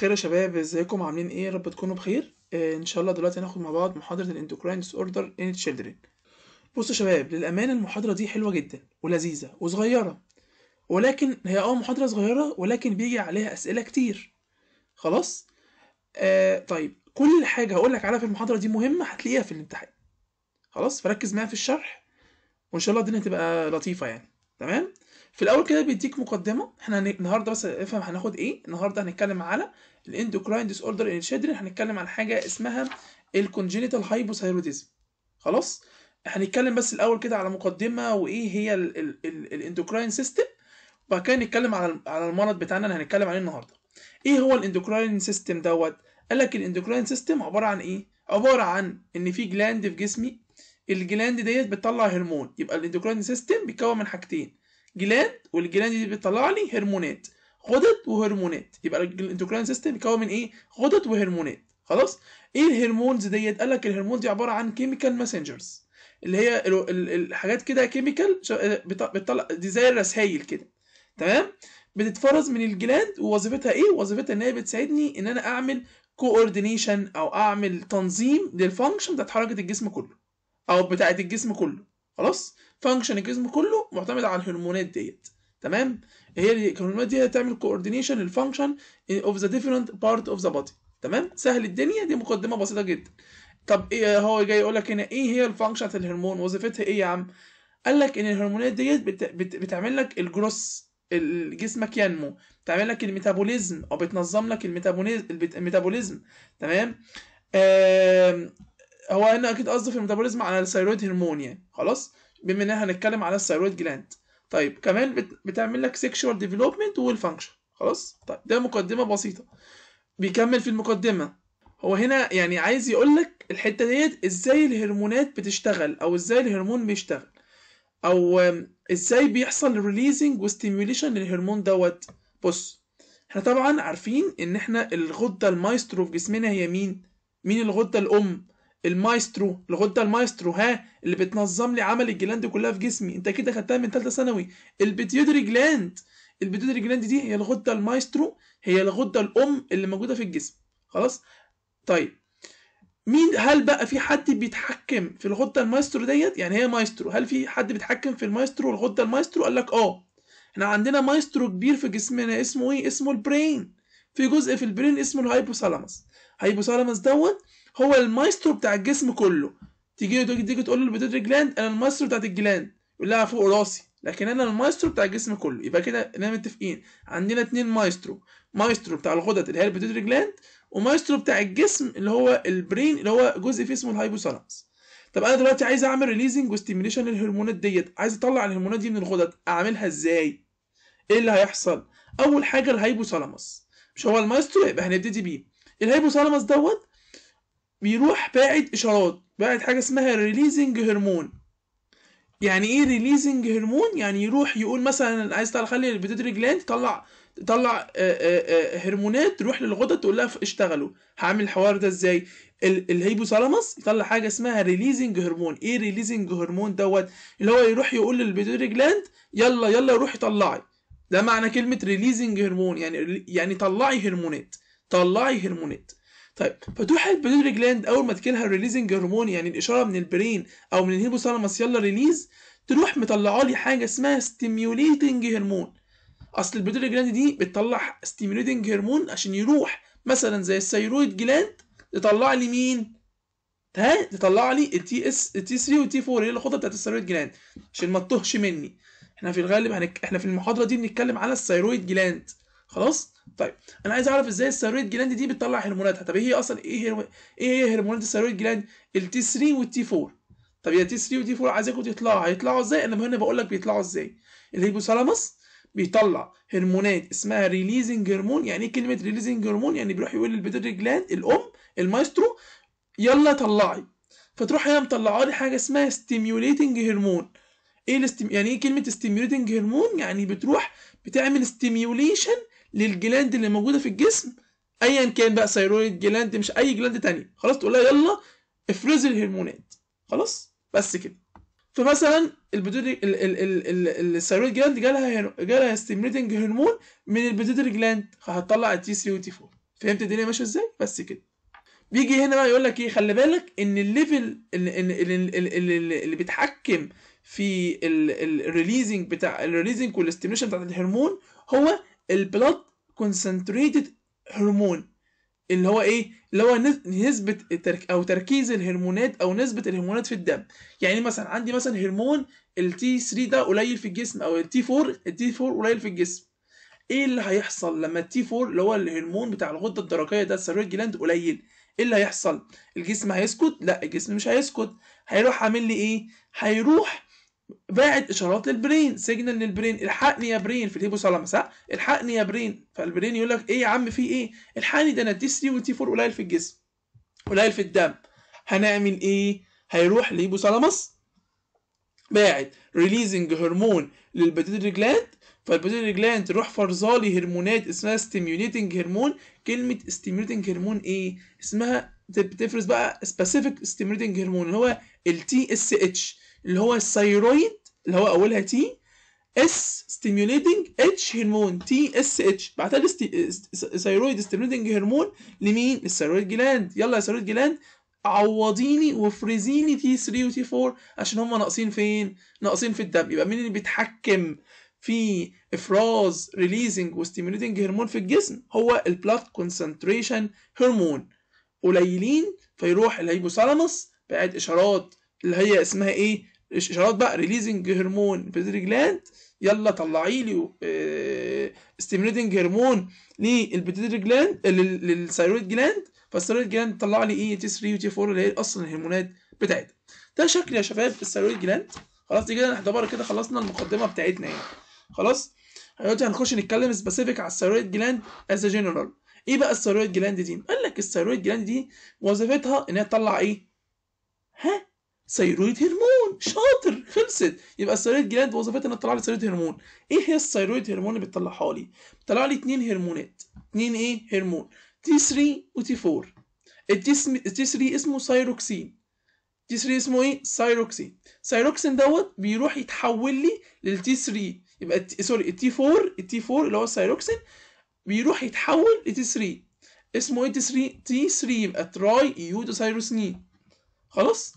الخير يا شباب ازيكم عاملين ايه يا رب تكونوا بخير آه ان شاء الله دلوقتي هناخد مع بعض محاضره الاندوكراين ديس اوردر ان تشيلدرن بصوا يا شباب للامانه المحاضره دي حلوه جدا ولذيذه وصغيره ولكن هي اه محاضره صغيره ولكن بيجي عليها اسئله كتير خلاص آه طيب كل حاجه هقول لك عليها في المحاضره دي مهمه هتلاقيها في الامتحان خلاص فركز معايا في الشرح وان شاء الله الدنيا تبقى لطيفه يعني تمام في الاول كده بيديك مقدمه احنا النهارده بس افهم هناخد ايه النهارده هنتكلم على الاندوكراين ديس اوردر ان الشدرن هنتكلم عن حاجه اسمها الكونجنيتال هايبوثايروديزم خلاص هنتكلم بس الاول كده على مقدمه وايه هي الاندوكراين سيستم وبعد كده نتكلم على على المرض بتاعنا اللي هنتكلم عليه النهارده ايه هو الاندوكراين سيستم دوت قال لك الاندوكراين سيستم عباره عن ايه عباره عن ان في جلاند في جسمي الجلاند ديت بتطلع هرمون يبقى الاندوكراين سيستم بيتكون من حاجتين جلاند والجلاند دي بتطلع لي هرمونات غدد وهرمونات يبقى الاندوكراين سيستم بيتكون من ايه غدد وهرمونات خلاص ايه الهرمونز ديت قال لك الهرمونز دي عباره عن كيميكال ماسنجرز اللي هي الحاجات كده كيميكال آه، بتطلع دي زي الرسايل كده تمام بتتفرز من الجلاند ووظيفتها ايه وظيفتها ان هي بتساعدني ان انا اعمل كوردينيشن او اعمل تنظيم للفانكشن بتاعت حركه الجسم كله او بتاعت الجسم كله خلاص فانكشن الجسم كله معتمد على الهرمونات ديت تمام هي الكمبلمنت دي هتعمل كوردينيشن للفانكشن اوف ذا ديفرنت بارت اوف ذا بودي تمام سهل الدنيا دي مقدمه بسيطه جدا طب ايه هو جاي يقول لك هنا ايه هي الفانكشن بتاعت الهرمون وظيفتها ايه يا عم قال لك ان الهرمونات ديت بت... بت... بتعمل لك الجروس جسمك ينمو بتعمل لك الميتابوليزم او بتنظم لك الميتابوليزم تمام آه... هو هنا اكيد قصده في الميتابوليزم على الثيرويد هرمون يعني خلاص بما ان احنا هنتكلم على الثيرويد جلاند طيب كمان بتعمل لك سيكشوال ديفلوبمنت والفانكشن خلاص طيب ده مقدمه بسيطه بيكمل في المقدمه هو هنا يعني عايز يقول لك الحته ديت ازاي الهرمونات بتشتغل او ازاي الهرمون بيشتغل او ازاي بيحصل ريليزنج وستيميوليشن للهرمون دوت بص احنا طبعا عارفين ان احنا الغده المايسترو في جسمنا هي مين مين الغده الام المايسترو الغده المايسترو ها اللي بتنظم لي عمل الجلاند كلها في جسمي انت كده خدتها من ثالثه ثانوي البيتيودري جلاند البيتيودري جلاند دي هي الغده المايسترو هي الغده الام اللي موجوده في الجسم خلاص طيب مين هل بقى في حد بيتحكم في الغده المايسترو ديت يعني هي مايسترو هل في حد بيتحكم في المايسترو الغده المايسترو قال لك اه احنا عندنا مايسترو كبير في جسمنا اسمه ايه اسمه البرين في جزء في البرين اسمه الهايبوثالاموس هايبوثالاموس دوت هو المايسترو بتاع الجسم كله تيجي له تيجي تقول له البيتوتري جلاند انا المايسترو بتاعت الجلاند يقول لها فوق راسي لكن انا المايسترو بتاع الجسم كله يبقى كده احنا متفقين عندنا اتنين مايسترو مايسترو بتاع الغدد اللي هي البيتوتري جلاند ومايسترو بتاع الجسم اللي هو البرين اللي هو جزء فيه اسمه الهايبوثالامس طب انا دلوقتي عايز اعمل ريليزنج وستيميليشن للهرمونات ديت عايز اطلع الهرمونات دي من الغدد اعملها ازاي ايه اللي هيحصل اول حاجه الهايبوثالامس مش هو المايسترو يبقى هنبتدي بيه الهايبوثالامس دوت بيروح باعت اشارات باعت حاجه اسمها ريليزنج هرمون يعني ايه ريليزنج هرمون يعني يروح يقول مثلا عايز تخلي البيتوتري جلاند تطلع تطلع آه، آه، آه، هرمونات تروح للغدد تقول لها اشتغلوا هعمل الحوار ده ازاي الهيبوثالاموس يطلع حاجه اسمها ريليزنج هرمون ايه ريليزنج هرمون دوت اللي هو يروح يقول للبيتوتري جلاند يلا يلا روحي طلعي ده معنى كلمه ريليزنج هرمون يعني يعني طلعي هرمونات طلعي هرمونات طيب فتوح البيدوري جلاند اول ما تجيلها الريليزنج هرمون يعني الاشاره من البرين او من الهيبوثالاموس يلا ريليز تروح مطلعه لي حاجه اسمها ستيميوليتنج هرمون اصل البيدوري جلاند دي بتطلع ستيميوليتنج هرمون عشان يروح مثلا زي الثيرويد جلاند تطلع لي مين ها تطلع لي التي اس التي 3 والتي 4 اللي هي الخطه بتاعت الثيرويد جلاند عشان ما تطهش مني احنا في الغالب احنا في المحاضره دي بنتكلم على الثيرويد جلاند خلاص طيب انا عايز اعرف ازاي الثيرويد جلاند دي بتطلع هرموناتها طب هي اصلا ايه هي ايه هي هرمونات الثيرويد جلاند التي 3 والتي 4 طب يا تي 3 t 4 عايزاكم تطلعوا هيطلعوا ازاي انا هنا بقول لك بيطلعوا ازاي الهيبوثالاموس بيطلع هرمونات اسمها ريليزنج هرمون يعني ايه كلمه ريليزنج هرمون يعني بيروح يقول للبيتر جلاند الام المايسترو يلا طلعي فتروح هي مطلعه لي حاجه اسمها ستيميوليتنج هرمون ايه يعني ايه كلمه ستيميوليتنج هرمون يعني بتروح بتعمل ستيميوليشن للجلاند اللي موجوده في الجسم ايا كان بقى ثيرويد جلاند مش اي جلاند تاني خلاص تقول لها يلا افرزي الهرمونات خلاص بس كده فمثلا البيدوتري الثيرويد جلاند جالها جالها ستيميتنج هرمون من البيتوتري جلاند فهتطلع التي 3 وتي 4 فهمت الدنيا ماشيه ازاي بس كده بيجي هنا بقى يقول لك ايه خلي بالك ان الليفل اللي بيتحكم في الريليزنج بتاع الريليزنج والاستيميشن بتاع الهرمون هو البلاد كونسنتريتد هرمون اللي هو ايه اللي هو نسبه الترك او تركيز الهرمونات او نسبه الهرمونات في الدم يعني مثلا عندي مثلا هرمون التي 3 ده قليل في الجسم او التي 4 التي 4 قليل في الجسم ايه اللي هيحصل لما التي 4 اللي هو الهرمون بتاع الغده الدرقيه ده السيرويد جلاند قليل ايه اللي هيحصل الجسم هيسكت لا الجسم مش هيسكت هيروح عامل لي ايه هيروح باعت اشارات للبرين سيجنال للبرين الحقني يا برين في الهيبوثالامس ها الحقني يا برين فالبرين يقول لك ايه يا عم في ايه الحقني ده انا تي 3 وتي 4 قليل في الجسم قليل في الدم هنعمل ايه هيروح للهيبوثالامس باعت ريليزنج هرمون للبتيتري جلاند فالبتيتري جلاند تروح فرزالي هرمونات اسمها ستيميوليتنج هرمون كلمه ستيميوليتنج هرمون ايه اسمها بتفرز بقى سبيسيفيك ستيميوليتنج هرمون اللي هو التي اس اتش اللي هو الثيرويد اللي هو اولها تي اس ستيميوليتنج اتش هرمون تي اس اتش بعتها ثيرويد ستيميوليتنج هرمون لمين؟ للثيرويد جلاند يلا يا ثيرويد جلاند عوضيني وافرزي لي تي 3 وتي 4 عشان هم ناقصين فين؟ ناقصين في الدم يبقى مين اللي بيتحكم في افراز ريليزنج وستيميوليتنج هرمون في الجسم هو البلاد كونسنتريشن هرمون قليلين فيروح الهيبوثالاموس بعد اشارات اللي هي اسمها ايه اشارات بقى ريليزنج هرمون بيزري جلاند يلا طلعي لي اه هرمون للبيتيتري آه، جلاند للثايرويد جلاند فالثايرويد جلاند طلع لي ايه تي 3 وتي 4 اللي هي اصلا الهرمونات بتاعتها ده شكل يا شباب الثايرويد جلاند خلاص دي كده احنا كده خلصنا المقدمه بتاعتنا يعني خلاص دلوقتي هنخش نتكلم سبيسيفيك على الثايرويد جلاند از جنرال ايه بقى الثايرويد جلاند دي قال لك الثايرويد جلاند دي وظيفتها ان هي تطلع ايه ها ثيرويد هرمون شاطر خلصت يبقى الثيرويد جلاند وظيفتها انها تطلع لي ثيرويد هرمون ايه هي الثيرويد هرمون اللي بتطلعها لي بتطلع لي اتنين هرمونات اتنين ايه هرمون تي 3 وتي 4 التي 3 اسمه ثيروكسين تي 3 اسمه ايه ثيروكسين ثيروكسين دوت بيروح يتحول لي للتي 3 يبقى الت... سوري التي 4 التي 4 اللي هو الثيروكسين بيروح يتحول لتي 3 اسمه ايه تي 3 تي 3 يبقى تراي يودو ثيروسنين خلاص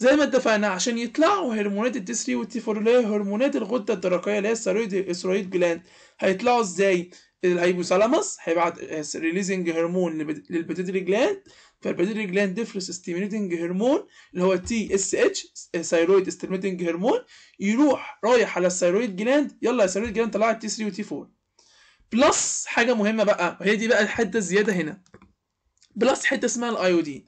زي ما اتفقنا عشان يطلعوا هرمونات التسري هي هرمونات الغده الدرقيه اللي هي الثيرويد الثيرويد جلاند هيطلعوا ازاي الهيبوثالاموس هيبعت ريليزنج هرمون للبيتيتري جلاند فالبيتيتري جلاند ديفرس ستيميليتنج هرمون اللي هو تي اس اتش ثيرويد ستيميليتنج هرمون يروح رايح على الثيرويد جلاند يلا يا ثيرويد جلاند طلعت تي 3 وتي 4 بلس حاجه مهمه بقى وهي دي بقى الحته الزياده هنا بلس حته اسمها الايودين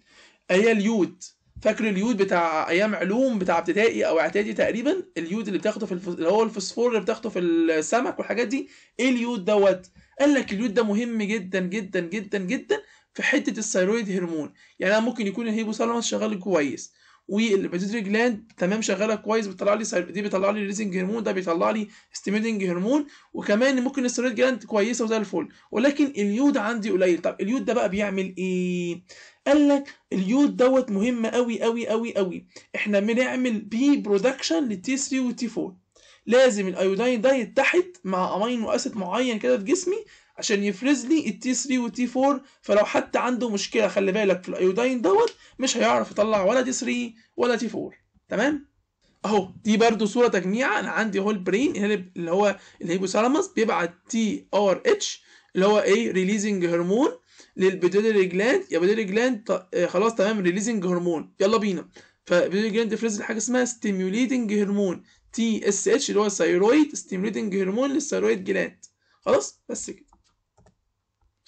هي اليود فاكر اليود بتاع ايام علوم بتاع ابتدائي او اعدادي تقريبا اليود اللي بتاخده في الف... اللي هو الفوسفور اللي بتاخده في السمك والحاجات دي ايه اليود دوت قال لك اليود ده مهم جدا جدا جدا جدا في حته الثيرويد هرمون يعني انا ممكن يكون الهيبوثالاموس شغال كويس والبيتيتري جلاند تمام شغاله كويس بتطلع لي دي بيطلع لي ريزنج هرمون ده بيطلع لي ستيميدنج هرمون وكمان ممكن السيرويد جلاند كويسه وزي الفل ولكن اليود عندي قليل طب اليود ده بقى بيعمل ايه قال لك اليود دوت مهم قوي قوي قوي قوي احنا بنعمل بي برودكشن للتي 3 والتي 4 لازم الايودين ده يتحد مع امينو اسيد معين كده في جسمي عشان يفرز لي التي 3 والتي 4 فلو حتى عنده مشكله خلي بالك في الايودين دوت مش هيعرف يطلع ولا تي 3 ولا تي 4 تمام اهو دي برده صوره تجميع انا عندي هول برين اللي هو الهيبوثالاموس بيبعت تي ار اتش اللي هو ايه ريليزنج هرمون للبيتيولري جلاند يا بيتيولري جلاند آه، خلاص تمام ريليزنج هرمون يلا بينا فبيتيولري جلاند لي حاجه اسمها ستيميوليتنج هرمون تي اس اتش اللي هو ثايرويد ستيميوليتنج هرمون للثيرويد جلاند خلاص بس كده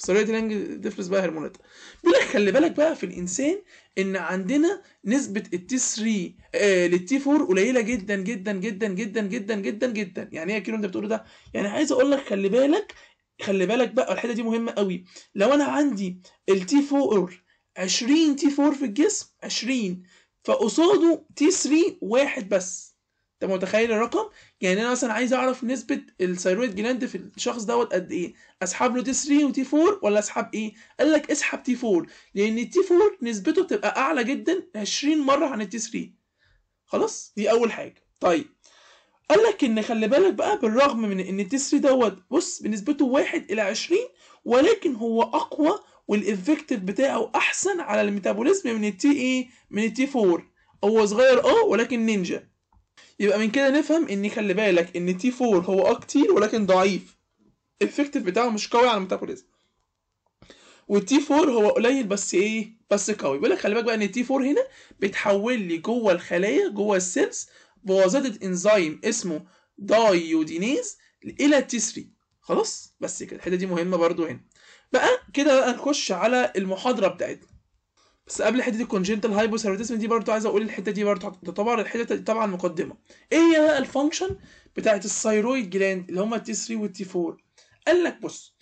الثريا لانج ديفرنس بقى هرمونات بيقول لك خلي بالك بقى في الانسان ان عندنا نسبه التي 3 آه، للتي 4 قليله جدا جدا جدا جدا جدا جدا جدا يعني ايه كيلو انت بتقوله ده يعني عايز اقول لك خلي بالك خلي بالك بقى الحته دي مهمه قوي لو انا عندي التي 4 20 تي 4 في الجسم 20 فقصاده تي 3 واحد بس انت متخيل الرقم يعني انا مثلا عايز اعرف نسبه الثيرويد جلاند في الشخص دوت قد ايه اسحب له تي 3 وتي 4 ولا اسحب ايه قال لك اسحب تي 4 لان تي 4 نسبته بتبقى اعلى جدا 20 مره عن التي 3 خلاص دي اول حاجه طيب قال لك ان خلي بالك بقى بالرغم من ان التي 3 دوت بص بنسبته 1 الى 20 ولكن هو اقوى والافكتيف بتاعه احسن على الميتابوليزم من التي ايه من التي 4 هو صغير اه ولكن نينجا يبقى من كده نفهم ان خلي بالك ان تي 4 هو اه كتير ولكن ضعيف الافكتيف بتاعه مش قوي على الميتابوليزم والتي 4 هو قليل بس ايه بس قوي بيقول لك خلي بالك بقى ان التي 4 هنا بيتحول لي جوه الخلايا جوه السيلز بواسطه انزيم اسمه دايودينيز الى تي 3 خلاص بس كده الحته دي مهمه برضو هنا بقى كده بقى نخش على المحاضره بتاعتنا بس قبل حته الكونجنتال هايبوثيروديزم دي برضو عايز اقول الحته دي برضو تعتبر الحته دي طبعا مقدمه ايه هي بقى الفانكشن بتاعه الثايرويد جلاند اللي هما التي 3 والتي 4 قال لك بص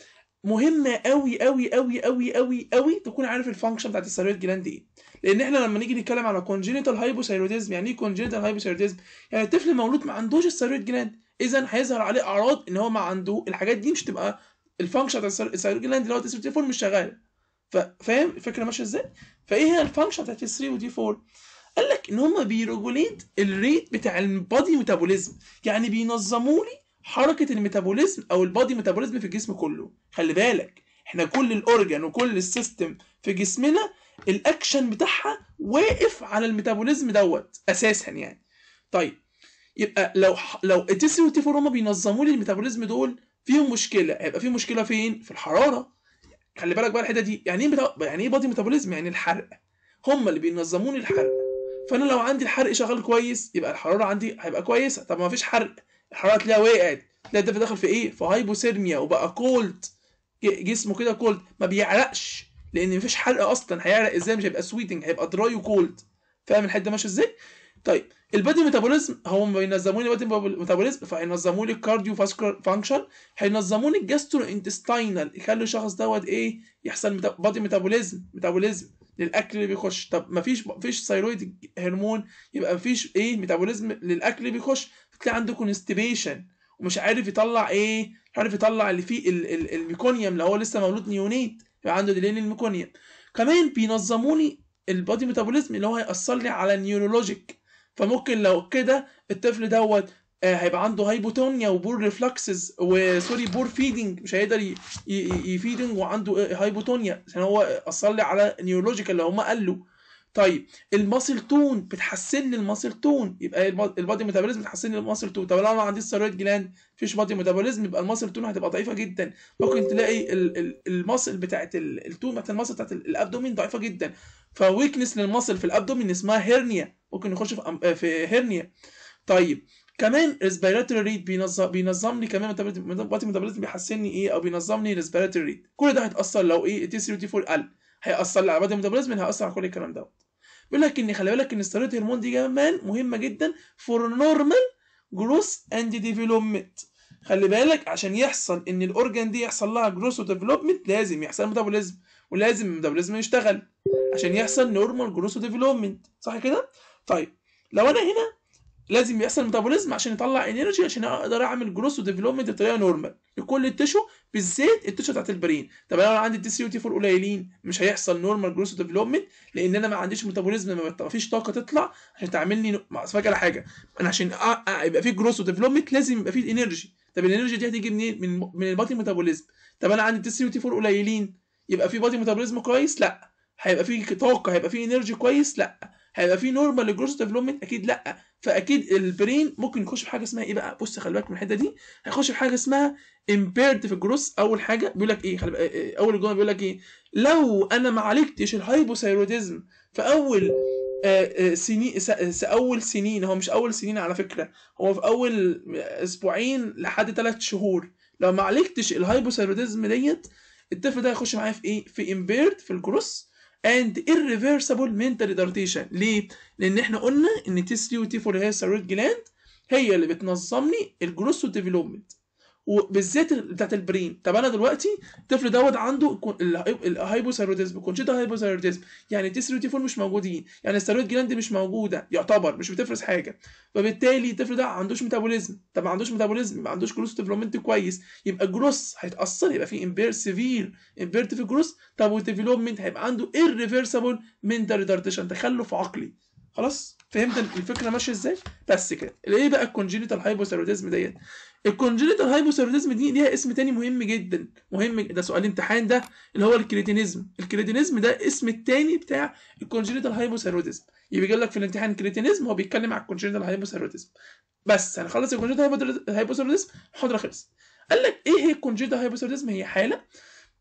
مهمه قوي قوي قوي قوي قوي قوي تكون عارف الفانكشن بتاعت الثايرويد جلاند ايه لان احنا لما نيجي نتكلم على كونجنتال هايبوثايروديزم يعني ايه كونجنتال هايبوثايروديزم يعني الطفل مولود ما عندوش الثايرويد جلاند اذا هيظهر عليه اعراض ان هو ما عنده الحاجات دي مش تبقى الفانكشن بتاع الثايرويد جلاند اللي هو 4 مش شغاله فاهم الفكره ماشيه ازاي؟ فايه هي الفانكشن بتاعت 3 ودي 4 قال لك ان هم بيرجوليت الريت بتاع البادي ميتابوليزم يعني بينظموا لي حركه الميتابوليزم او البادي ميتابوليزم في الجسم كله خلي بالك احنا كل الاورجن وكل السيستم في جسمنا الاكشن بتاعها واقف على الميتابوليزم دوت اساسا يعني طيب يبقى لو لو 3 ودي 4 هما بينظموا لي الميتابوليزم دول فيهم مشكله هيبقى في مشكله فين في الحراره خلي بالك بقى الحته دي يعني ايه يعني ايه بادي ميتابوليزم يعني الحرق هم اللي بينظموني الحرق فانا لو عندي الحرق شغال كويس يبقى الحراره عندي هيبقى كويسه طب ما فيش حرق الحراره تلاقيها وقعت تلاقي الدفء دخل في ايه في هايبوثيرميا وبقى كولد جسمه كده كولد ما بيعرقش لان مفيش حرق اصلا هيعرق ازاي مش هيبقى سويتنج هيبقى دراي وكولد فاهم الحته ماشيه ازاي طيب البادي ميتابوليزم هم بينظموا لي البادي ميتابوليزم فينظموا لي الكارديو فاسكولار فانكشن هينظموا لي الجاسترو انتستاينال يخلوا الشخص دوت ايه يحصل بادي ميتابوليزم ميتابوليزم للاكل اللي بيخش طب ما فيش ما فيش ثايرويد هرمون يبقى ما فيش ايه ميتابوليزم للاكل اللي بيخش تلاقي عنده كونستيبيشن ومش عارف يطلع ايه مش عارف يطلع اللي فيه الميكونيوم لو هو لسه مولود نيونيت يبقى عنده ديلين الميكونيوم كمان بينظموا لي البادي ميتابوليزم اللي هو هيأثر لي على النيورولوجيك فممكن لو كده الطفل دوت آه، هيبقى عنده هايبوتونيا وبور ريفلكسز وسوري آه، بور فيدنج مش هيقدر يفيدنج وعنده آه، هايبوتونيا عشان هو اصلي على نيورولوجيكال اللي هم قالوا طيب المسل تون بتحسن لي المسل تون يبقى البادي ميتابوليزم بتحسن لي المسل تون طب لو انا عندي ثايرويد جلاند مفيش بادي ميتابوليزم يبقى المسل تون هتبقى ضعيفه جدا ممكن تلاقي المسل بتاعت التون بتاعت المسل بتاعت الابدومين ضعيفه جدا فويكنس للمسل في الابدومين اسمها هيرنيا ممكن يخش في في هيرنيا طيب كمان ريسبيراتوري ريت بينظم بينظم لي كمان ميتابوليزم بيحسن لي ايه او بينظم لي ريسبيراتوري ريت كل ده هيتاثر لو ايه تي 3 تي 4 قل هيأثر لا على الميتابوليزم هيأثر على كل الكلام دوت بيقول لك ان خلي بالك ان استيراد هرمون دي كمان مهمه جدا فور نورمال جروث اند ديفلوبمنت خلي بالك عشان يحصل ان الاورجان دي يحصل لها جروث وديفلوبمنت لازم يحصل ميتابوليزم ولازم الميتابوليزم يشتغل عشان يحصل نورمال جروث وديفلوبمنت صح كده طيب لو انا هنا لازم يحصل ميتابوليزم عشان يطلع انرجي عشان اقدر اعمل جروس وديفلوبمنت بطريقه نورمال لكل التشو بالذات التشو بتاعت البرين طب انا لو عندي الدي سي تي 4 قليلين مش هيحصل نورمال جروس وديفلوبمنت لان انا ما عنديش ميتابوليزم ما فيش طاقه تطلع عشان تعمل لي فاكر على حاجه انا عشان يبقى في جروس وديفلوبمنت لازم يبقى في انرجي طب الانرجي دي هتيجي منين من من البادي ميتابوليزم طب انا عندي الدي سي تي 4 قليلين يبقى في بادي ميتابوليزم كويس لا هيبقى في طاقه هيبقى في انرجي كويس لا هيبقى في نورمال جروس ديفلوبمنت اكيد لا فاكيد البرين ممكن يخش في حاجه اسمها ايه بقى بص خلي بالك من الحته دي هيخش في حاجه اسمها امبيرد في جروس اول حاجه بيقول لك ايه خلي إيه، اول جمله بيقول لك ايه لو انا ما عالجتش الهايبوثايروديزم في اول آه، آه، سنين اول سنين هو مش اول سنين على فكره هو في اول اسبوعين لحد ثلاث شهور لو ما عالجتش الهايبوثايروديزم ديت الطفل ده هيخش معايا في ايه في امبيرد في الجروس and irreversible mental retardation ليه؟ لأن احنا قلنا إن T3 و T4 هي الثيرويد جلاند هي اللي بتنظم لي الجروث والديفلوبمنت وبالذات بتاعت البرين طب انا دلوقتي الطفل دوت عنده الهايبوثايروديزم كونشيتا هايبوثايروديزم يعني تي 3 تي 4 مش موجودين يعني الثايرويد جلاند مش موجوده يعتبر مش بتفرز حاجه فبالتالي الطفل ده ما عندوش ميتابوليزم طب ما عندوش ميتابوليزم ما عندوش جروث ديفلوبمنت كويس يبقى جروس هيتاثر يبقى في امبير سيفير امبيرت في طب والديفلوبمنت هيبقى عنده irreversible منتال ريتارديشن تخلف عقلي خلاص فهمت الفكره ماشيه ازاي بس كده ايه بقى الكونجينيتال هايبوثايروديزم ديت الكونجنيتال هايبوثيرويديزم دي ليها اسم تاني مهم جدا مهم ده سؤال امتحان ده اللي هو الكريتينيزم الكريتينيزم ده اسم التاني بتاع الكونجنيتال هايبوثيرويديزم يبقى يقول لك في الامتحان كريتينيزم هو بيتكلم على الكونجنيتال هايبوثيرويديزم بس هنخلص الكونجنيتال هايبوثيرويديزم الحضره خلصت قال لك ايه هي الكونجنيتال هايبوثيرويديزم هي حاله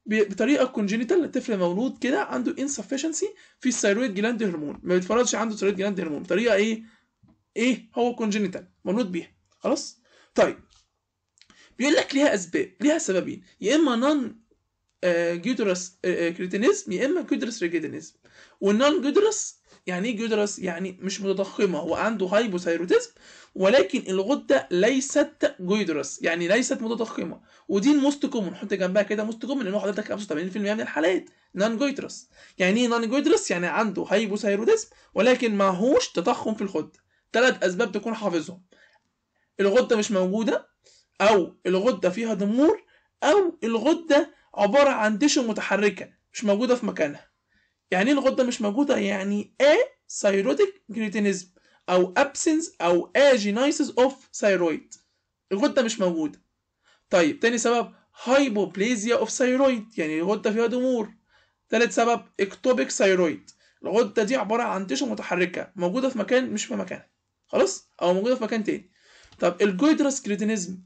بطريقه كونجنيتال لطفل مولود كده عنده insufficiency في الثيرويد جلاند هرمون ما بيتفرضش عنده ثيرويد جلاند هرمون طريقه ايه ايه هو كونجنيتال مولود بيها خلاص طيب بيقول لك ليها اسباب ليها سببين يا اما نون جودرس كريتينيزم يا اما جودرس ريجيدينيزم والنون جودرس يعني ايه جودرس يعني مش متضخمه هو عنده هايبوثايروتيزم ولكن الغده ليست جودرس يعني ليست متضخمه ودي الموست كومن حط جنبها كده موست كومن لان حضرتك 85% من الحالات نون جودرس يعني ايه نون جودرس يعني عنده هايبوثايروتيزم ولكن معهوش تضخم في الغده ثلاث اسباب تكون حافظهم الغده مش موجوده أو الغدة فيها ضمور أو الغدة عبارة عن دشن متحركة مش موجودة في مكانها يعني ايه الغدة مش موجودة يعني ascirotic كريتينيزم أو absence أو agenesis of thyroid الغدة مش موجودة طيب تاني سبب هايبوبليزيا اوف ثايرويد يعني الغدة فيها ضمور تالت سبب اكتوبيك ثايرويد الغدة دي عبارة عن تشو متحركة موجودة في مكان مش في مكانها خلاص أو موجودة في مكان تاني طب الجويدرس كريتينيزم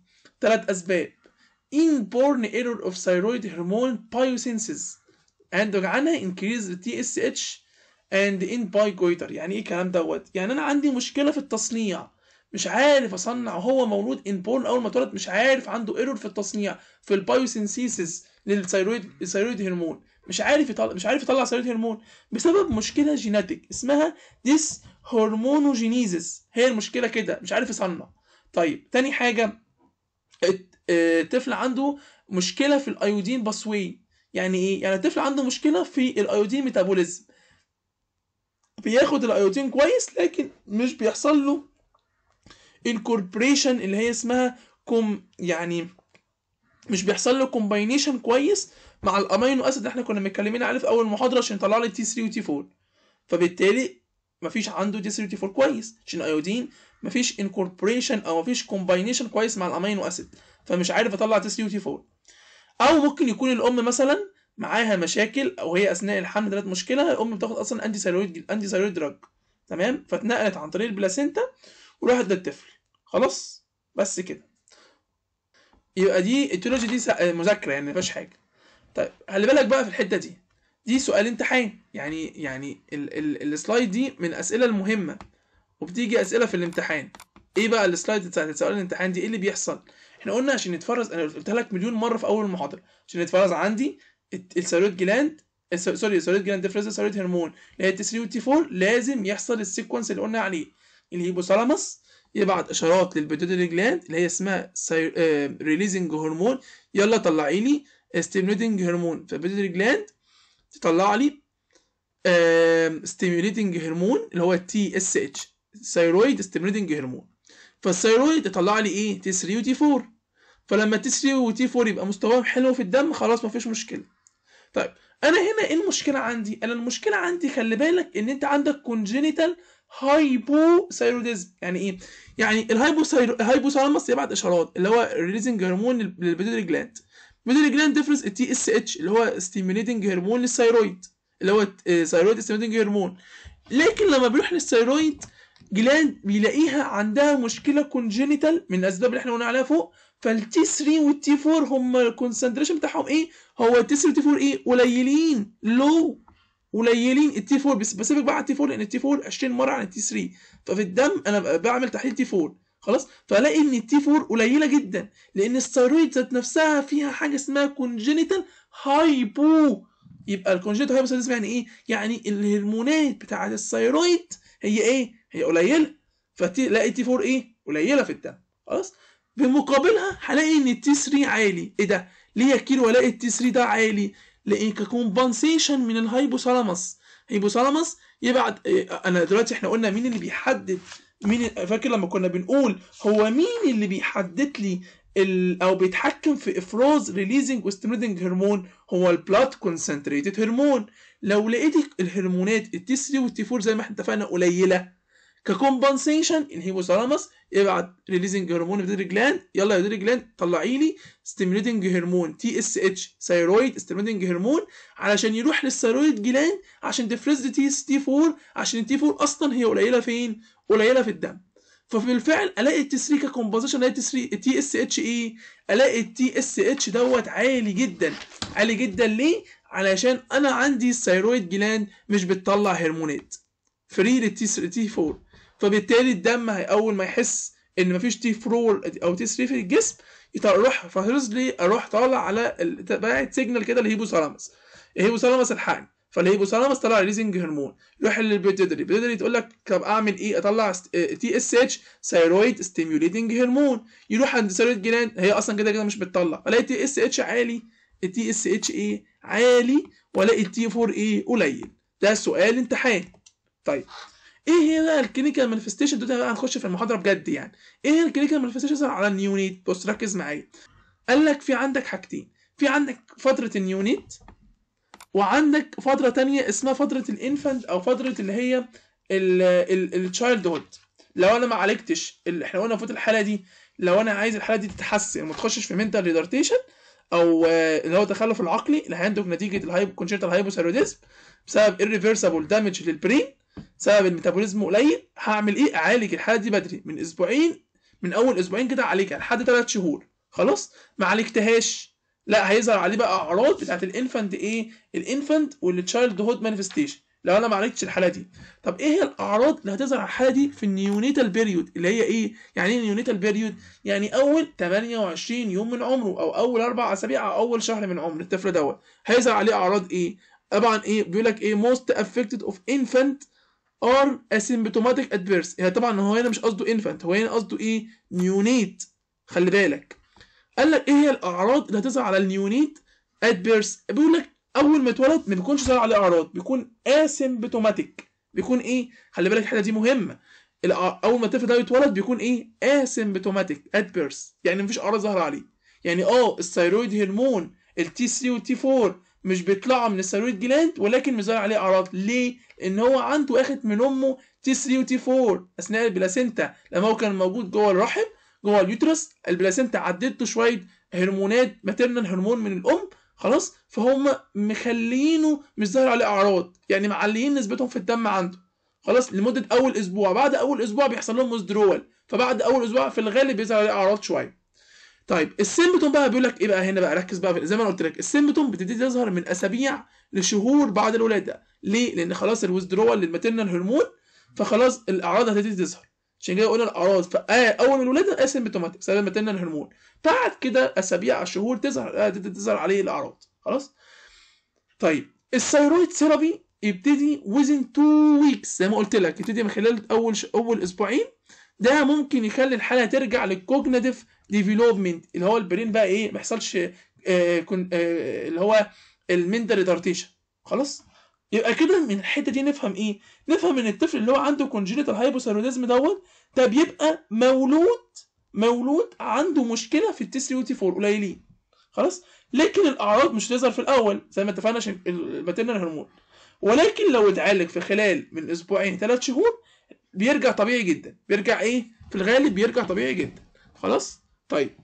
ثلاث اسباب inborn error of thyroid hormone biosynthesis and عنها increase the TSH and in bigoiter يعني ايه الكلام دوت يعني انا عندي مشكله في التصنيع مش عارف اصنع هو مولود inborn اول ما اتولد مش عارف عنده error في التصنيع في البايوسينسيسيس للثيرويد الثيرويد هرمون مش عارف يطلع مش عارف يطلع ثيرويد هرمون بسبب مشكله جيناتيك اسمها ديس هرمونوجينيزيس هي المشكله كده مش عارف يصنع طيب تاني حاجه الطفل آه، عنده مشكله في الايودين باسوي يعني ايه يعني الطفل عنده مشكله في الايودين ميتابوليزم بياخد الايودين كويس لكن مش بيحصل له انكوربريشن اللي هي اسمها كوم يعني مش بيحصل له كومباينيشن كويس مع الامينو اسيد اللي احنا كنا متكلمين عليه في اول محاضره عشان يطلع لي تي 3 وتي 4 فبالتالي مفيش عنده تي 34 كويس عشان الايودين مفيش انكوربوريشن او مفيش كومباينيشن كويس مع الامينو اسيد فمش عارف اطلع تي 34 او ممكن يكون الام مثلا معاها مشاكل او هي اثناء الحمل دلت مشكله الام بتاخد اصلا انتي ثايرويد انتي ثايرويد دراج تمام فاتنقلت عن طريق البلاسينتا وراحت للطفل خلاص بس كده يبقى دي التولوجي دي مذاكره يعني فيهاش حاجه طيب خلي بالك بقى في الحته دي دي سؤال امتحان يعني يعني ال ال السلايد دي من الاسئله المهمه وبتيجي اسئله في الامتحان ايه بقى السلايد بتاعت سؤال الامتحان دي ايه اللي بيحصل احنا قلنا عشان نتفرز انا قلت لك مليون مره في اول المحاضره عشان نتفرز عندي الثيرويد جلاند سوري الثيرويد جلاند ديفرنس ثيرويد هرمون اللي هي تي 3 وتي 4 لازم يحصل السيكونس اللي قلنا عليه الهيبوثالامس يبعت اشارات للبيتوتري جلاند اللي هي اسمها ريليزنج هرمون آه، يلا طلعي لي ستيموليتنج هرمون فالبيتوتري جلاند تطلع لي ستيميوليتنج هرمون اللي هو تي اس اتش ثايرويد ستيميوليتنج هرمون فالثايرويد يطلع لي ايه تي 3 وتي 4 فلما تي 3 وتي 4 يبقى مستواهم حلو في الدم خلاص ما فيش مشكله طيب انا هنا ايه المشكله عندي انا المشكله عندي خلي بالك ان انت عندك كونجينيتال هايبوثايروديزم يعني ايه يعني الهايبو ثايرو الهايبوثايرو هايبوثالاموس يبعت اشارات اللي هو ريليزنج هرمون للبيتوري جلاند ميدل جلاند ديفرنس التي اس اتش اللي هو ستيميوليتنج هرمون للثايرويد اللي هو ثايرويد ستيميوليتنج هرمون لكن لما بيروح للثايرويد جلاند بيلاقيها عندها مشكله كونجينيتال من الاسباب اللي احنا قلنا عليها فوق فالتي 3 والتي 4 هم الكونسنتريشن بتاعهم ايه هو التي 3 والتي 4 ايه قليلين لو قليلين التي 4 بس بسيبك بقى على التي 4 لان التي 4 20 مره عن التي 3 ففي الدم انا بعمل تحليل تي 4 خلاص فالاقي ان التي 4 قليله جدا لان الثيرويد ذات نفسها فيها حاجه اسمها كونجنتال هايبو يبقى الكونجينيتال هايبوثايرويدزم يعني ايه يعني الهرمونات بتاعه الثيرويد هي ايه هي قليله فتلاقي تي 4 ايه قليله في الدم خلاص بمقابلها هلاقي ان التي 3 عالي ايه ده ليه يا كيلو الاقي التي 3 ده عالي لان ككومبنسيشن من الهايبوثالاموس هيبوثالاموس يبعت انا دلوقتي احنا قلنا مين اللي بيحدد مين فاكر لما كنا بنقول هو مين اللي بيحدد لي ال... او بيتحكم في افراز ريليزنج وستيميليتنج هرمون هو البلات كونسنتريتد هرمون لو لقيت الهرمونات التي 3 والتي 4 زي ما احنا اتفقنا قليله ككومبنسيشن الهيبوثالاموس ابعت ريليزنج هرمون بيدري جلاند يلا يا بيدري جلاند طلعي لي ستيميوليتنج هرمون تي اس اتش ثايرويد ستيميوليتنج هرمون علشان يروح للثايرويد جلاند عشان تفرز تي اس تي 4 عشان التي 4 اصلا هي قليله فين؟ قليله في الدم فبالفعل الاقي التي 3 ككومبنسيشن الاقي التي اس اتش ايه؟ الاقي التي اس اتش دوت عالي جدا عالي جدا ليه؟ علشان انا عندي الثايرويد جلاند مش بتطلع هرمونات فري للتي 4 فبالتالي الدم اول ما يحس ان مفيش تي فرول او تي 3 في الجسم يروح لي اروح طالع على باعت سيجنال كده للهيبوثالامس الهيبوثالامس الحقن فالهيبوثالامس طلع ريليزنج هرمون يروح للبيتدري البيتيدري تقول لك طب اعمل ايه اطلع تي اس اتش ثايرويد ستيميوليتنج هرمون يروح عند ثايرويد جلاند هي اصلا كده كده مش بتطلع الاقي تي اس اتش عالي التي اس اتش ايه عالي والاقي التي 4 ايه قليل ده سؤال امتحان طيب ايه هي بقى الكلينيكال مانيفستيشن ده بقى هنخش في المحاضره بجد يعني ايه هي الكلينيكال مانيفستيشن على النيونيت بص ركز معايا قال لك في عندك حاجتين في عندك فتره النيونيت وعندك فتره تانية اسمها فتره الانفنت او فتره اللي هي التشايلد هود لو انا ما عالجتش احنا قلنا في الحاله دي لو انا عايز الحاله دي تتحسن وما تخشش في منتال ريدارتيشن او اللي هو التخلف العقلي اللي هينتج نتيجه الهايب كونجنتال هايبوثايروديزم بسبب irreversible دامج للبرين سبب الميتابوليزم قليل هعمل ايه اعالج الحاله دي بدري من اسبوعين من اول اسبوعين كده اعالجها لحد ثلاث شهور خلاص ما عالجتهاش لا هيظهر عليه بقى اعراض بتاعت الانفنت ايه الانفنت والتشايلد هود مانيفستيشن لو انا ما عالجتش الحاله دي طب ايه هي الاعراض اللي هتظهر على الحاله دي في النيونيتال بيريود اللي هي ايه يعني ايه النيونيتال بيريود يعني اول 28 يوم من عمره او اول اربع اسابيع او اول شهر من عمر الطفل دوت هيظهر عليه اعراض ايه طبعا ايه بيقول لك ايه most affected of infant ار اسيمبتوماتيك ادفيرس هي طبعا هو هنا مش قصده انفانت هو هنا قصده ايه نيونيت خلي بالك قال لك ايه هي الاعراض اللي هتظهر على النيونيت ادفيرس بيقول لك اول ما اتولد ما بيكونش ظاهر عليه اعراض بيكون اسيمبتوماتيك بيكون ايه خلي بالك الحته دي مهمه اول ما الطفل ده يتولد بيكون ايه اسيمبتوماتيك ادفيرس يعني مفيش اعراض ظاهره عليه يعني اه الثيرويد هرمون التي 3 والتي 4 مش بيطلعوا من السيرويد جلاند ولكن مزارع عليه اعراض ليه ان هو عنده اخد من امه تي 3 وتي 4 اثناء البلاسينتا لما هو كان موجود جوه الرحم جوه اليوترس البلاسينتا عدته شويه هرمونات ماتيرنال هرمون من الام خلاص فهم مخلينه مش ظاهر عليه اعراض يعني معليين نسبتهم في الدم عنده خلاص لمده اول اسبوع بعد اول اسبوع بيحصل لهم وزدرول فبعد اول اسبوع في الغالب بيظهر عليه اعراض شويه طيب السيمبتوم بقى بيقول لك ايه بقى هنا بقى ركز بقى زي ما انا قلت لك السيمبتوم بتبتدي تظهر من اسابيع لشهور بعد الولاده ليه لان خلاص الوزدرول للماتيرنال هرمون فخلاص الاعراض هتبتدي تظهر عشان كده قلنا الاعراض فاول آه، من الولاده اسيمبتوماتيك بسبب الماتيرنال هرمون بعد كده اسابيع شهور تظهر آه، تظهر عليه الاعراض خلاص طيب الثيرويد ثيرابي يبتدي ويزن 2 ويكس زي ما قلت لك يبتدي من خلال اول ش... اول اسبوعين ده ممكن يخلي الحاله ترجع للكوجنيتيف ديفلوبمنت اللي هو البرين بقى ايه ما يحصلش آه، آه، اللي هو المندر ريتارديشن خلاص يبقى كده من الحته دي نفهم ايه نفهم ان الطفل اللي هو عنده كونجينيتال هايبوثايروديزم دوت ده بيبقى مولود مولود عنده مشكله في التي 3 وتي 4 قليلين خلاص لكن الاعراض مش هتظهر في الاول زي ما اتفقنا عشان الماتيرنال هرمون ولكن لو اتعالج في خلال من اسبوعين ثلاث شهور بيرجع طبيعي جدا بيرجع ايه في الغالب بيرجع طبيعي جدا خلاص طيب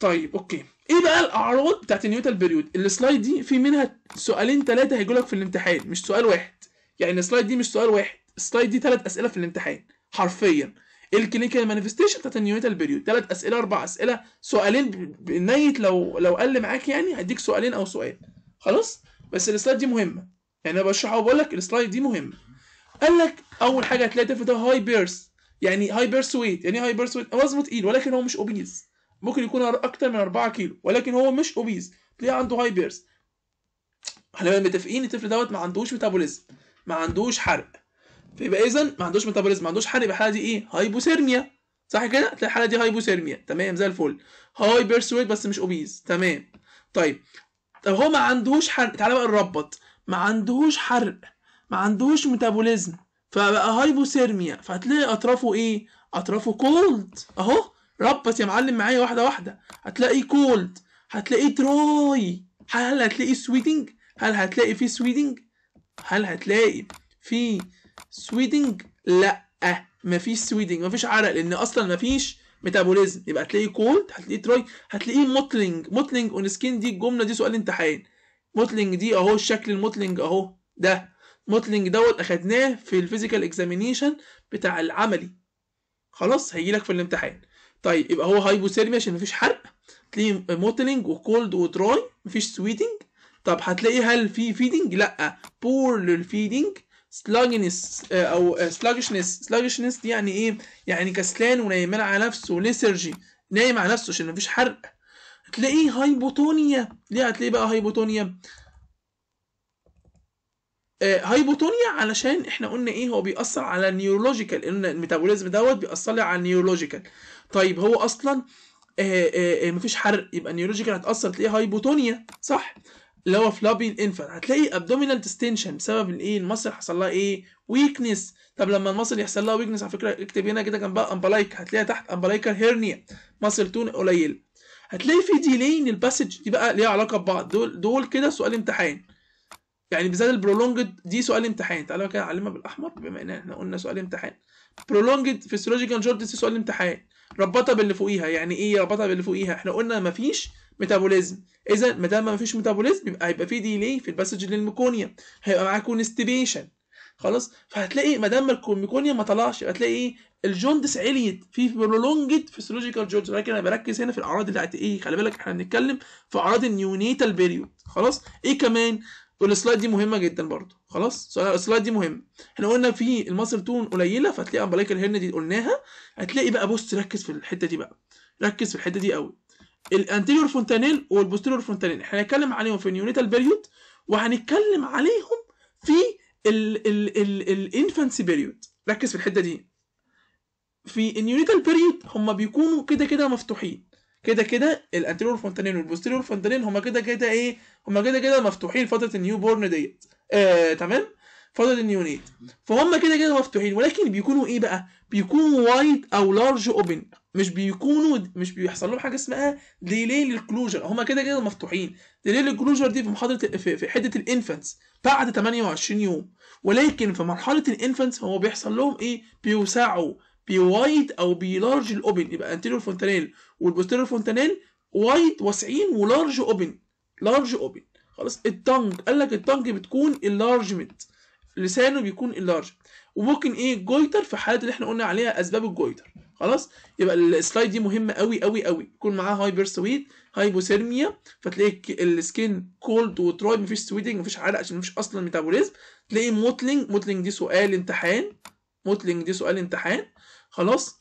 طيب اوكي ايه بقى الاعراض بتاعت النيوتال بيريود السلايد دي في منها سؤالين ثلاثه هيجوا لك في الامتحان مش سؤال واحد يعني السلايد دي مش سؤال واحد السلايد دي ثلاث اسئله في الامتحان حرفيا الكلينيكال مانيفستيشن بتاعت النيوتال بيريود ثلاث اسئله اربع اسئله سؤالين نيت لو لو قل معاك يعني هديك سؤالين او سؤال خلاص بس السلايد دي مهمه يعني انا بشرحها وبقول لك السلايد دي مهمه قال لك اول حاجه هتلاقي تفتح هاي بيرس يعني هايبرس ويت يعني ايه هايبرس ويت وزنه تقيل ولكن هو مش اوبيز ممكن يكون اكتر من 4 كيلو ولكن هو مش اوبيز تلاقيه عنده هايبرز احنا متفقين الطفل دوت ما عندوش ميتابوليزم ما عندوش حرق فيبقى اذا ما عندوش ميتابوليزم ما عندوش حرق يبقى الحاله دي ايه هايبوثيرميا صح كده تلاقي الحاله دي هايبوثيرميا تمام زي الفل هايبرس ويت بس مش اوبيز تمام طيب طب هو ما عندوش حرق تعالى بقى نربط ما عندهوش حرق ما عندهوش ميتابوليزم فبقى هايبوثيرميا فهتلاقي اطرافه ايه اطرافه كولد اهو ربط يا معلم معايا واحده واحده هتلاقي كولد هتلاقي تراي هل هتلاقي سويدنج هل هتلاقي في سويدنج هل هتلاقي في سويدنج لا مفيش سويدنج مفيش عرق لان اصلا مفيش ميتابوليزم يبقى هتلاقيه كولد هتلاقيه تراي هتلاقيه موتلينج موتلينج اون سكين دي الجمله دي سؤال امتحان موتلينج دي اهو الشكل الموتلينج اهو ده موتلينج دوت اخدناه في الفيزيكال اكزامينيشن بتاع العملي خلاص هيجي لك في الامتحان طيب يبقى هو هايبوثيرميا عشان مفيش حرق تلاقيه موتلينج وكولد ودراي مفيش سويتنج طب هتلاقي هل في فيدنج لا بور للفيدنج سلاجنس او سلاجشنس سلاجشنس دي يعني ايه يعني كسلان ونايمان على نفسه ليسرجي نايم على نفسه عشان مفيش حرق تلاقيه هايبوتونيا ليه هتلاقيه بقى هايبوتونيا آه، هايبوتونيا علشان احنا قلنا ايه هو بيأثر على النيورولوجيكال ان الميتابوليزم دوت بيأثر لي على النيورولوجيكال طيب هو اصلا آه آه, آه، مفيش حرق يبقى النيورولوجيكال هتأثر تلاقيه هايبوتونيا صح اللي هو فلابي الانفانت هتلاقي ابدومينال ديستنشن بسبب الايه المصل حصل لها ايه ويكنس طب لما المصل يحصل لها ويكنس على فكره اكتب هنا كده جنبها امبلايك هتلاقيها تحت امبلايكال هيرنيا مصل تون قليل هتلاقي في ديلين الباسج دي بقى ليها علاقه ببعض دول دول كده سؤال امتحان يعني بالذات البرولونجد دي سؤال امتحان تعالوا كده علمها بالاحمر بما ان احنا قلنا سؤال امتحان برولونجد فيسيولوجيكال شورتس دي سؤال امتحان ربطها باللي فوقيها يعني ايه ربطها باللي فوقيها احنا قلنا مفيش ميتابوليزم اذا ما دام مفيش ميتابوليزم يبقى هيبقى في ديلي في الباسج للميكونيا هيبقى معاه كونستيبيشن خلاص فهتلاقي ما دام الميكونيا ما طلعش يبقى هتلاقي ايه الجوندس عليت في برولونجد فيسيولوجيكال جوندس لكن انا بركز هنا في الاعراض اللي هتلاقي ايه خلي بالك احنا بنتكلم في اعراض النيونيتال بيريود خلاص ايه كمان والسلايد دي مهمه جدا برضو خلاص السلايد دي مهم احنا قلنا في المصل تون قليله فهتلاقي امبلايك الهرن دي قلناها هتلاقي بقى بص ركز في الحته دي بقى ركز في الحته دي قوي الانتيريور فونتانيل والبوستيريور فونتانيل احنا هنتكلم عليهم في النيونيتال بيريود وهنتكلم عليهم في الانفانسي بيريود ركز في الحته دي في النيونيتال بيريود هما بيكونوا كده كده مفتوحين كده كده الانتيريور فونتانيل والبوستيريور فونتانيل هما كده كده ايه هما كده كده مفتوحين فتره النيو بورن ديت آه تمام فتره النيونيت فهم كده كده مفتوحين ولكن بيكونوا ايه بقى بيكونوا وايد او لارج اوبن مش بيكونوا مش بيحصل لهم حاجه اسمها ديلي للكلوجر هما كده كده مفتوحين ديلي للكلوجر دي في محاضره في حده الانفانتس بعد 28 يوم ولكن في مرحله الانفانتس هو بيحصل لهم ايه بيوسعوا بوايد او بلارج الاوبن يبقى انتيريور فونتانيل والبوستيريور فونتانيل وايد واسعين ولارج اوبن لارج اوبن خلاص التانج قال لك التانج بتكون اللارجمنت لسانه بيكون اللارج وممكن ايه جويتر في الحالات اللي احنا قلنا عليها اسباب الجويتر خلاص يبقى السلايد دي مهمه قوي قوي قوي يكون معاها هايبر سويت هايبوثيرميا فتلاقي السكين كولد وتراي مفيش سويتنج مفيش عرق عشان مفيش اصلا ميتابوليزم تلاقي موتلينج موتلينج دي سؤال امتحان موتلينج دي سؤال امتحان خلاص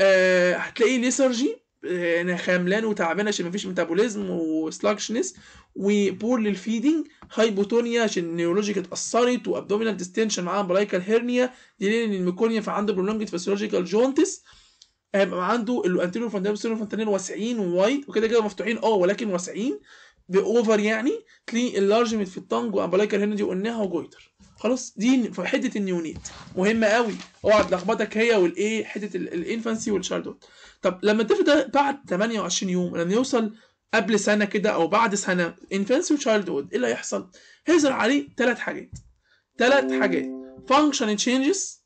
آه هتلاقيه ليسرجي انا آه، يعني خاملان وتعبان عشان مفيش ميتابوليزم وسلاكشنس وبور للفيدنج هايبوتونيا عشان النيولوجيك اتاثرت وابدومينال ديستنشن معاه امبلايكال هيرنيا ديلي الميكونيا فعنده برولونجد فسيولوجيكال جونتس هيبقى عنده الانتيريور فانتيريور فانتيريور واسعين ووايد وكده كده مفتوحين اه ولكن واسعين باوفر يعني تلاقي اللارجمنت في الطنج وامبلايكال هيرنيا دي قلناها وجويتر خلاص دي في حته النيونيت مهمه قوي اوعى تلخبطك هي والايه حته الانفانسي والشاردود طب لما الطفل ده بعد 28 يوم لما يوصل قبل سنه كده او بعد سنه انفانسي وشايلدهود ايه اللي هيحصل؟ هيظهر عليه ثلاث حاجات ثلاث حاجات فانكشن تشينجز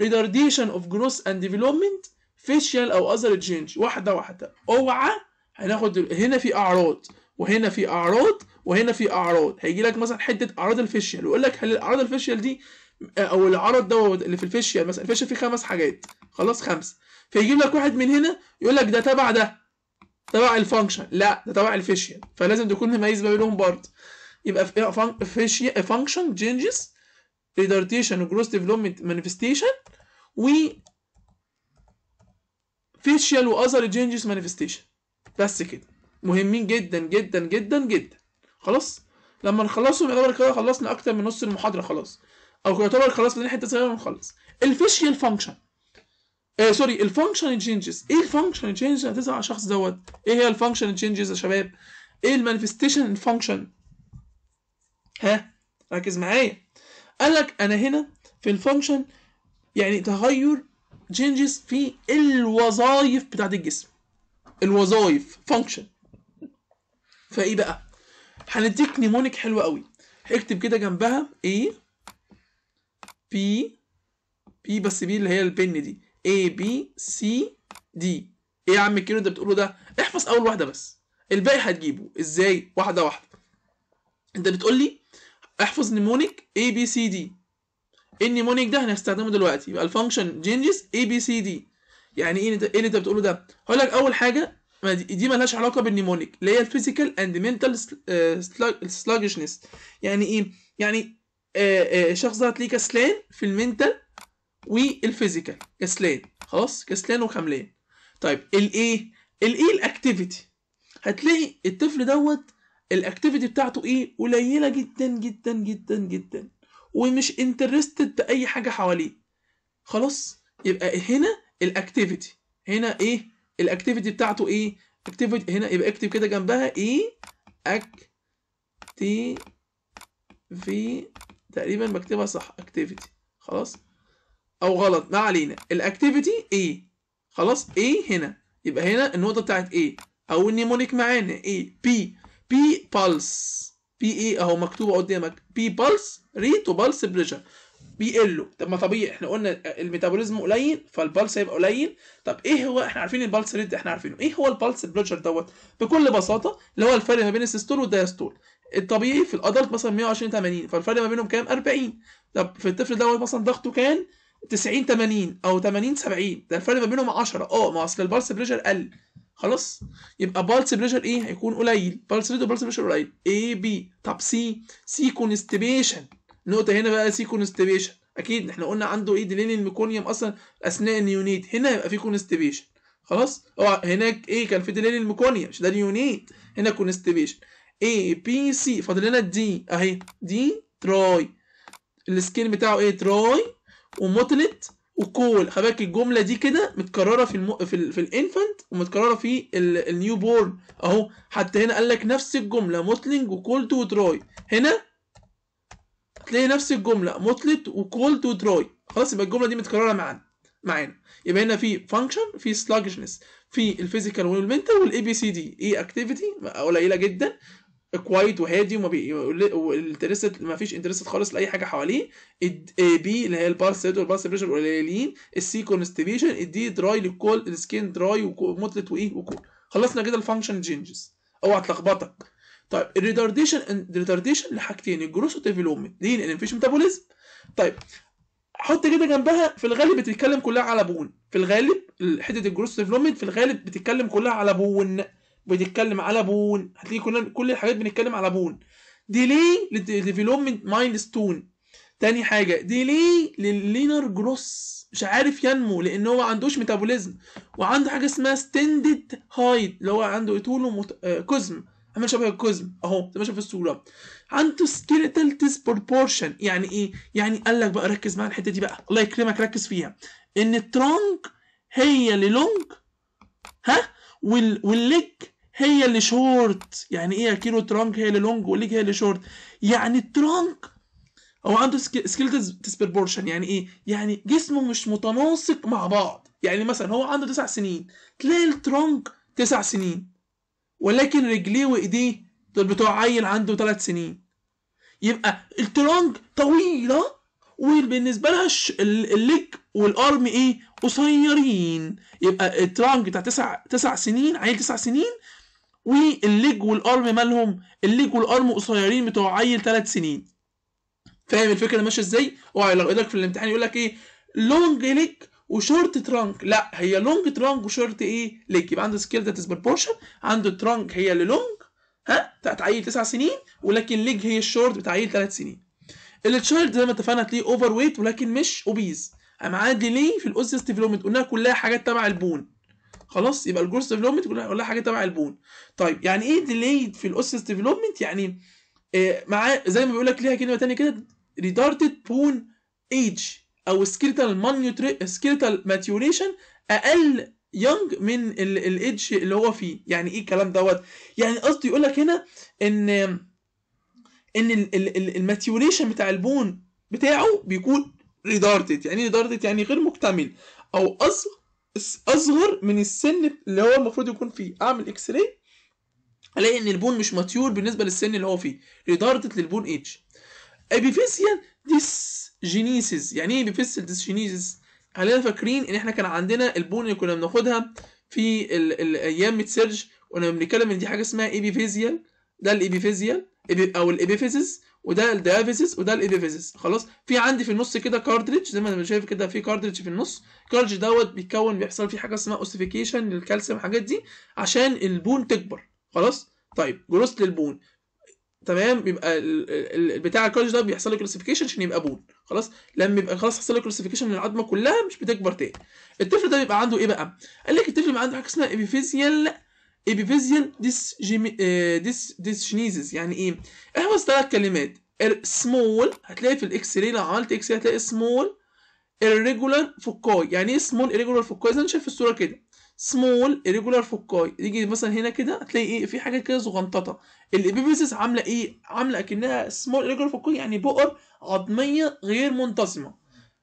ريتارديشن اوف جروث اند ديفلوبمنت فيشيال او اذر تشينج واحده واحده اوعى هناخد هنا في اعراض وهنا في اعراض وهنا في اعراض هيجي لك مثلا حته اعراض الفيشيال ويقول لك هل الاعراض الفيشيال دي او العرض دوت اللي في الفيشيال مثلا الفيشيال فيه خمس حاجات خلاص خمسه فيجيب لك واحد من هنا يقول لك ده تبع ده تبع الفانكشن لا ده تبع الفيشيال فلازم تكون مميز ما بينهم برضه يبقى في فانكشن جينجز ريدارتيشن gross ديفلوبمنت مانيفستيشن و فيشيال و other مانيفستيشن بس كده مهمين جدا جدا جدا جدا خلاص لما نخلصهم يعتبر كده خلصنا اكتر من نص المحاضره خلاص او يعتبر خلاص بدنا حته صغيره ونخلص الفيشيال فانكشن ايه سوري الفانكشن تشينجز ايه الفانكشن تشينجز اللي هتظهر على الشخص دوت ايه هي الفانكشن تشينجز يا شباب ايه المانيفستيشن فانكشن ها ركز معايا قال لك انا هنا في الفانكشن يعني تغير تشينجز في الوظائف بتاعت الجسم الوظائف فانكشن فايه بقى هنديك نيمونيك حلوه قوي اكتب كده جنبها اي بي بي بس بي اللي هي البن دي اي بي سي دي ايه يا عم الكيلو ده بتقوله ده احفظ اول واحده بس الباقي هتجيبه ازاي واحده واحده انت بتقول لي احفظ نيمونيك اي بي سي دي النيمونيك ده هنستخدمه دلوقتي يبقى الفانكشن جينجز اي بي سي دي يعني ايه ايه اللي انت بتقوله ده هقول لك اول حاجه ما دي, دي ملهاش علاقه بالنيمونيك اللي هي الفيزيكال اند منتال سلاجشنس يعني ايه يعني آه، آه، الشخص شخص ده هتلاقيه كسلان في المنتال والفيزيكال كسلان خلاص كسلان وخملان طيب الايه الايه الاكتيفيتي هتلاقي الطفل دوت الاكتيفيتي بتاعته ايه قليله جدا جدا جدا جدا ومش انترستد باي حاجه حواليه خلاص يبقى هنا الاكتيفيتي هنا ايه الاكتيفيتي بتاعته ايه اكتيفيتي هنا يبقى اكتب كده جنبها ايه في تقريبا بكتبها صح اكتيفيتي خلاص او غلط ما علينا الاكتيفيتي ايه خلاص ايه هنا يبقى هنا النقطه بتاعت ايه او النيمونيك معانا ايه بي بي بالس بي ايه اهو مكتوبه قدامك بي بالس ريت وبالس بريشر بي ال طب ما طبيعي احنا قلنا الميتابوليزم قليل فالبلس هيبقى قليل طب ايه هو احنا عارفين البلس ريت احنا عارفينه ايه هو البلس بلوجر دوت بكل بساطه اللي هو الفرق ما بين السيستول والدايستول الطبيعي في الادلت مثلا 120 80 فالفرق ما بينهم كام 40 طب في الطفل دوت مثلا ضغطه كان 90 80 او 80 70 ده الفرق ما بينهم 10 اه ما اصل البلس بريشر قل خلاص يبقى بالس بريشر ايه هيكون قليل بالس ريت وبالس بريشر قليل اي بي طب سي سي كونستيبيشن نقطة هنا بقى سي كونستبيشن اكيد احنا قلنا عنده ايه ديلين الميكونيوم اصلا اثناء النيونيت هنا هيبقى في كونستبيشن خلاص أوعى هناك ايه كان في ديلين الميكونيوم مش ده اليونيت هنا كونستبيشن A بي سي فاضل لنا D اهي دي تراي السكين بتاعه ايه تراي وموتلت وكول خلي بالك الجمله دي كده متكرره في المو... في, ال... في الانفنت ومتكرره في ال... النيو بورن اهو حتى هنا قال لك نفس الجمله موتلنج وكولت وتراي هنا تلاقي نفس الجمله مطلت وكولد ودراي خلاص يبقى الجمله دي متكرره معانا معانا يبقى هنا في فانكشن في سلاجشنس في الفيزيكال والمنتال والاي بي سي دي اي اكتيفيتي قليله جدا كوايت وهادي وما والانترست ما فيش انترست خالص لاي حاجه حواليه بي اللي هي البارس ريت والبالس بريشر قليلين السي كونستيبيشن الدي دراي للكول السكين دراي ومطلت وايه وكول خلصنا كده الفانكشن تشينجز اوعى تلخبطك طيب الريتارديشن الريتارديشن لحاجتين الجروس والديفلوبمنت ليه؟ لان مفيش ميتابوليزم طيب حط كده جنبها في الغالب بتتكلم كلها على بون في الغالب حته الجروس ديفلوبمنت في الغالب بتتكلم كلها على بون بتتكلم على بون هتلاقي كل كل الحاجات بنتكلم على بون ديلي للديفلوبمنت مايند ستون تاني حاجه ديلي للينر جروس مش عارف ينمو لان هو ما عندوش ميتابوليزم وعنده حاجه اسمها ستندد هايد اللي هو عنده طوله مت... آه كزم عامل شبه الجزم اهو زي ما شايف في الصوره عنده سكيلتال ديسبروبورشن يعني ايه يعني قال لك بقى ركز معايا الحته دي بقى الله يكرمك ركز فيها ان الترونك هي اللي لونج ها وال والليج هي اللي شورت يعني ايه كيلو ترونج هي اللي لونج والليج هي اللي شورت يعني الترونج هو عنده سكيلتز ديسبربورشن يعني ايه يعني جسمه مش متناسق مع بعض يعني مثلا هو عنده تسع سنين تلاقي الترونج تسع سنين ولكن رجليه وايديه دول بتوع عيل عنده ثلاث سنين يبقى الترونج طويله وبالنسبه لها الليج والارم ايه قصيرين يبقى الترانج بتاع تسع تسع سنين عيل تسع سنين والليج والارم مالهم الليج والارم قصيرين بتوع عيل ثلاث سنين فاهم الفكره ماشيه ازاي؟ اوعى لو ايدك في الامتحان يقول لك ايه لونج ليج وشورت ترانك لا هي لونج ترانك وشورت ايه ليج يبقى عنده سكيل ذات از بروبورشن عنده ترانك هي اللي لونج ها بتاعت عيل 9 سنين ولكن ليج هي الشورت بتاع عيل 3 سنين التشايلد زي ما اتفقنا تلاقيه اوفر ويت ولكن مش اوبيز قام عادي ليه في الاوسيس ديفلوبمنت قلنا كلها حاجات تبع البون خلاص يبقى الجروس ديفلوبمنت كلها كلها حاجات تبع البون طيب يعني ايه ديليد في الاوسيس ديفلوبمنت يعني معاه زي ما بيقول لك ليها كلمه ثانيه كده ريتارتد بون ايج او سكيلتال مانيوتري سكيلتال ماتيوريشن اقل يونج من الايدج اللي هو فيه يعني ايه الكلام دوت يعني قصدي يقول لك هنا ان ان الماتيوريشن بتاع البون بتاعه بيكون ريدارتد يعني ايه ريدارتد يعني غير مكتمل او اصغر من السن اللي هو المفروض يكون فيه اعمل اكس راي الاقي ان البون مش ماتيور بالنسبه للسن اللي هو فيه ريدارتد للبون ايدج ابيفيسيان ديس جينيسيس يعني ايه ديس جينيسيس خلينا فاكرين ان احنا كان عندنا البون اللي كنا بناخدها في ال ال ايام متسيرج كنا بنتكلم ان دي حاجه اسمها ايبيفيزيال ده الايبيفيزيال او الايبيفيزيس وده الديافيزيس وده الايبيفيزيس خلاص في عندي في النص كده كارتريدج زي ما انا شايف كده في كارتريدج في النص كارتريدج دوت بيتكون بيحصل فيه حاجه اسمها اوسيفيكيشن للكالسيوم الحاجات دي عشان البون تكبر خلاص طيب جروث للبون تمام بيبقى بتاع الكولج ده بيحصل له كلاسيفيكيشن عشان يبقى بون خلاص لما يبقى خلاص حصل له كلاسيفيكيشن للعظمه كلها مش بتكبر تاني الطفل ده بيبقى عنده ايه بقى قال لك الطفل بيبقى عنده حاجه اسمها ابيفيزيال ابيفيزيال ديس ديس ديس شنيزز يعني ايه احفظ ثلاث كلمات سمول هتلاقي في الاكس راي لو عملت اكس هتلاقي سمول irregular فكاي يعني ايه سمول irregular فكاي زي ما شايف في الصوره كده سمول ريجولار فوكاي يجي مثلا هنا كده هتلاقي ايه في حاجه كده صغنططه الابيبيسس عامله ايه عامله اكنها سمول ريجولار فوكاي يعني بؤر عظميه غير منتظمه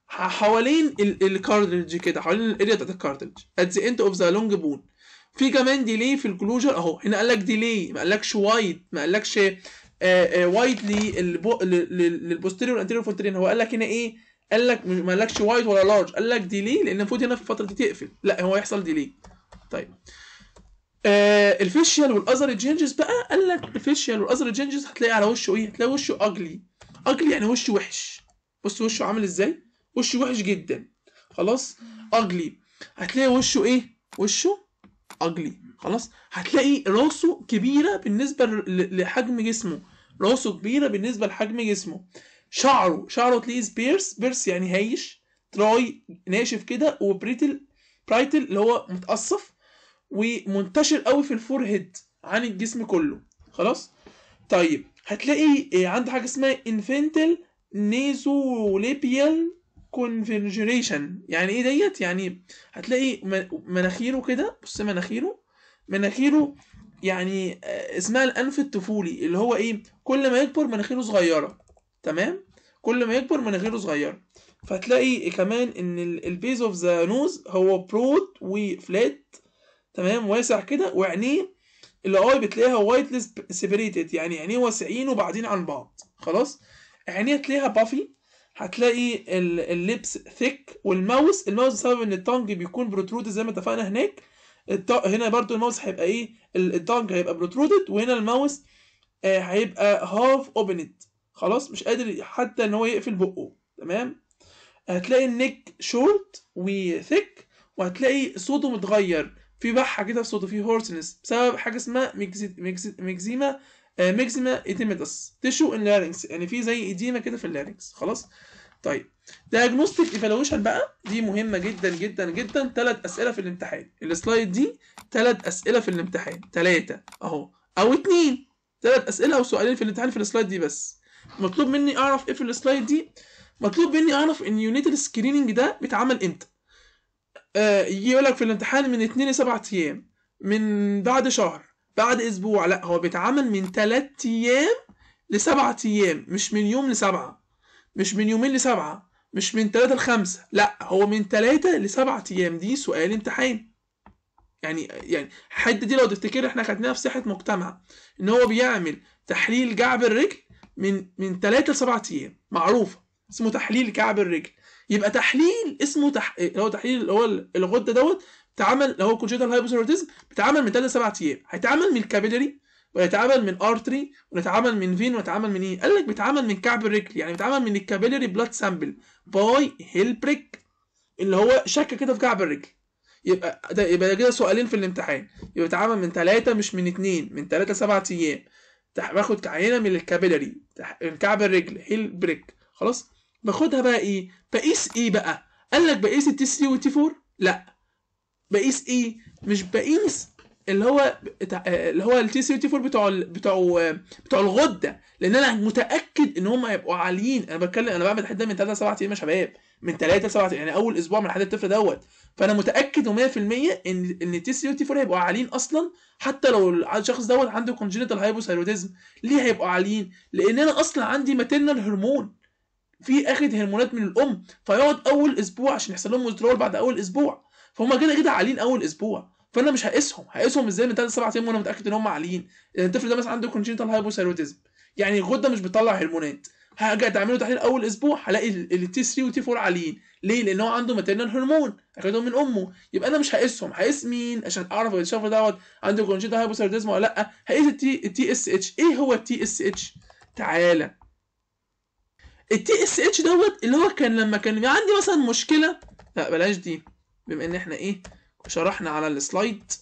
حوالين الكاردلج كده حوالين الاريا بتاعت الكاردلج ات ذا اند اوف ذا لونج بون في كمان ديلي في الكلوجر اهو هنا قال لك ديلي ما قالكش وايد ما قالكش وايدلي للبوستيريور انتيريور فولترين هو قال لك هنا ايه قال لك ما قالكش وايد ولا لارج قال لك ديلي لان المفروض هنا في الفتره دي تقفل لا هو هيحصل ديلي طيب آه الفيشيال والاذر جينجز بقى قال لك الفيشيال والاذر جينجز هتلاقي على وشه ايه هتلاقي وشه اجلي اجلي يعني وشه وحش بص وشه عامل ازاي وشه وحش جدا خلاص اجلي هتلاقي وشه ايه وشه اجلي خلاص هتلاقي راسه كبيره بالنسبه لحجم جسمه راسه كبيره بالنسبه لحجم جسمه شعره شعره تلاقيه سبيرس بيرس يعني هايش تراي ناشف كده وبريتل برايتل اللي هو متقصف ومنتشر قوي في الفور هيد عن الجسم كله خلاص طيب هتلاقي إيه، عند حاجه اسمها انفنتل ليبيال كونفنجريشن يعني ايه ديت يعني هتلاقي مناخيره كده بص مناخيره مناخيره يعني آه، اسمها الانف الطفولي اللي هو ايه كل ما يكبر مناخيره صغيره تمام كل ما يكبر مناخيره صغيرة فتلاقي كمان ان البيز اوف ذا نوز هو برود وفلات تمام واسع كده وعينيه الاي بتلاقيها وايت سيبريتد يعني عينيه واسعين وبعدين عن بعض خلاص عينيه تلاقيها بافي هتلاقي اللبس ثيك والماوس الماوس بسبب ان التانج بيكون بروترود زي ما اتفقنا هناك هنا برضو الماوس هيبقى ايه التانج هيبقى بروترودد وهنا الماوس آه، هيبقى هاف اوبند خلاص مش قادر حتى ان هو يقفل بقه تمام هتلاقي النك شورت وثيك وهتلاقي صوته متغير في بحه كده في صوته في هورسنس بسبب حاجه اسمها ميكزيما آه، ميكزيما ايديميتس تشو ان لارنكس يعني في زي اديمه كده في اللارنكس خلاص طيب دايجنوستيك ايفالويشن بقى دي مهمه جدا جدا جدا ثلاث اسئله في الامتحان السلايد دي ثلاث اسئله في الامتحان ثلاثه اهو او اثنين ثلاث اسئله او سؤالين في الامتحان في السلايد دي بس مطلوب مني اعرف ايه في السلايد دي مطلوب مني اعرف ان يونيت السكريننج ده بيتعمل امتى آه يقول لك في الامتحان من 2 ل 7 ايام من بعد شهر بعد اسبوع لا هو بيتعمل من 3 ايام ل 7 ايام مش من يوم ل 7 مش من يومين ل 7 مش من 3 ل 5 لا هو من 3 ل 7 ايام دي سؤال امتحان يعني يعني الحته دي لو تفتكر احنا خدناها في صحه مجتمع ان هو بيعمل تحليل جعب الرجل من من 3 ل 7 ايام معروفه اسمه تحليل كعب الرجل يبقى تحليل اسمه تح... اللي هو تحليل اللي هو الغده دوت بتعمل اللي هو كونجنتال هايبوثيرويدزم بتعمل من 3 ل 7 ايام هيتعمل من الكابيلري ويتعمل من ارتري ويتعمل من فين ويتعمل من ايه؟ قال لك بيتعمل من كعب الرجل يعني بيتعمل من الكابيلري بلاد سامبل باي هيلبريك اللي هو شكه كده في كعب الرجل يبقى ده يبقى كده سؤالين في الامتحان يبقى بيتعمل من ثلاثة مش من اثنين من ثلاثة سبعة ايام باخد عينه من الكابيلاري من كعب الرجل هيل بريك خلاص باخدها بقى ايه بقيس ايه بقى قال لك بقيس التي 3 والتي 4 لا بقيس ايه مش بقيس اللي هو آه، اللي هو التي 3 والتي 4 بتوع بتوع آه، بتوع الغده لان انا متاكد ان هم هيبقوا عاليين انا بتكلم انا بعمل الحته من 3 ل 7 ايام يا شباب من 3 ل 7 يعني اول اسبوع من حد الطفل دوت فانا متاكد 100% ان ان التي 3 والتي 4 هيبقوا عاليين اصلا حتى لو الشخص دوت عنده كونجنتال hypothyroidism ليه هيبقوا عاليين لان انا اصلا عندي ماتيرنال هرمون في اخد هرمونات من الام فيقعد اول اسبوع عشان يحصل لهم ويزدرول بعد اول اسبوع فهم كده كده عاليين اول اسبوع فانا مش هقيسهم هقيسهم ازاي من ثلاث سبع ايام وانا متاكد ان هم عاليين الطفل ده مثلا عنده كونجنتال hypothyroidism يعني الغده مش بتطلع هرمونات هاجي له تحليل اول اسبوع هلاقي التي 3 والتي 4 عاليين ليه لان هو عنده ماتيرنال هرمون اخدهم من امه يبقى انا مش هقيسهم هقيس مين عشان اعرف الشفر دوت عنده كونجيتا هايبوثيروديزم ولا لا هقيس التي التي اس اتش ايه هو التي اس اتش تعالى التي اس اتش دوت اللي هو كان لما كان عندي مثلا مشكله لا بلاش دي بما ان احنا ايه شرحنا على السلايد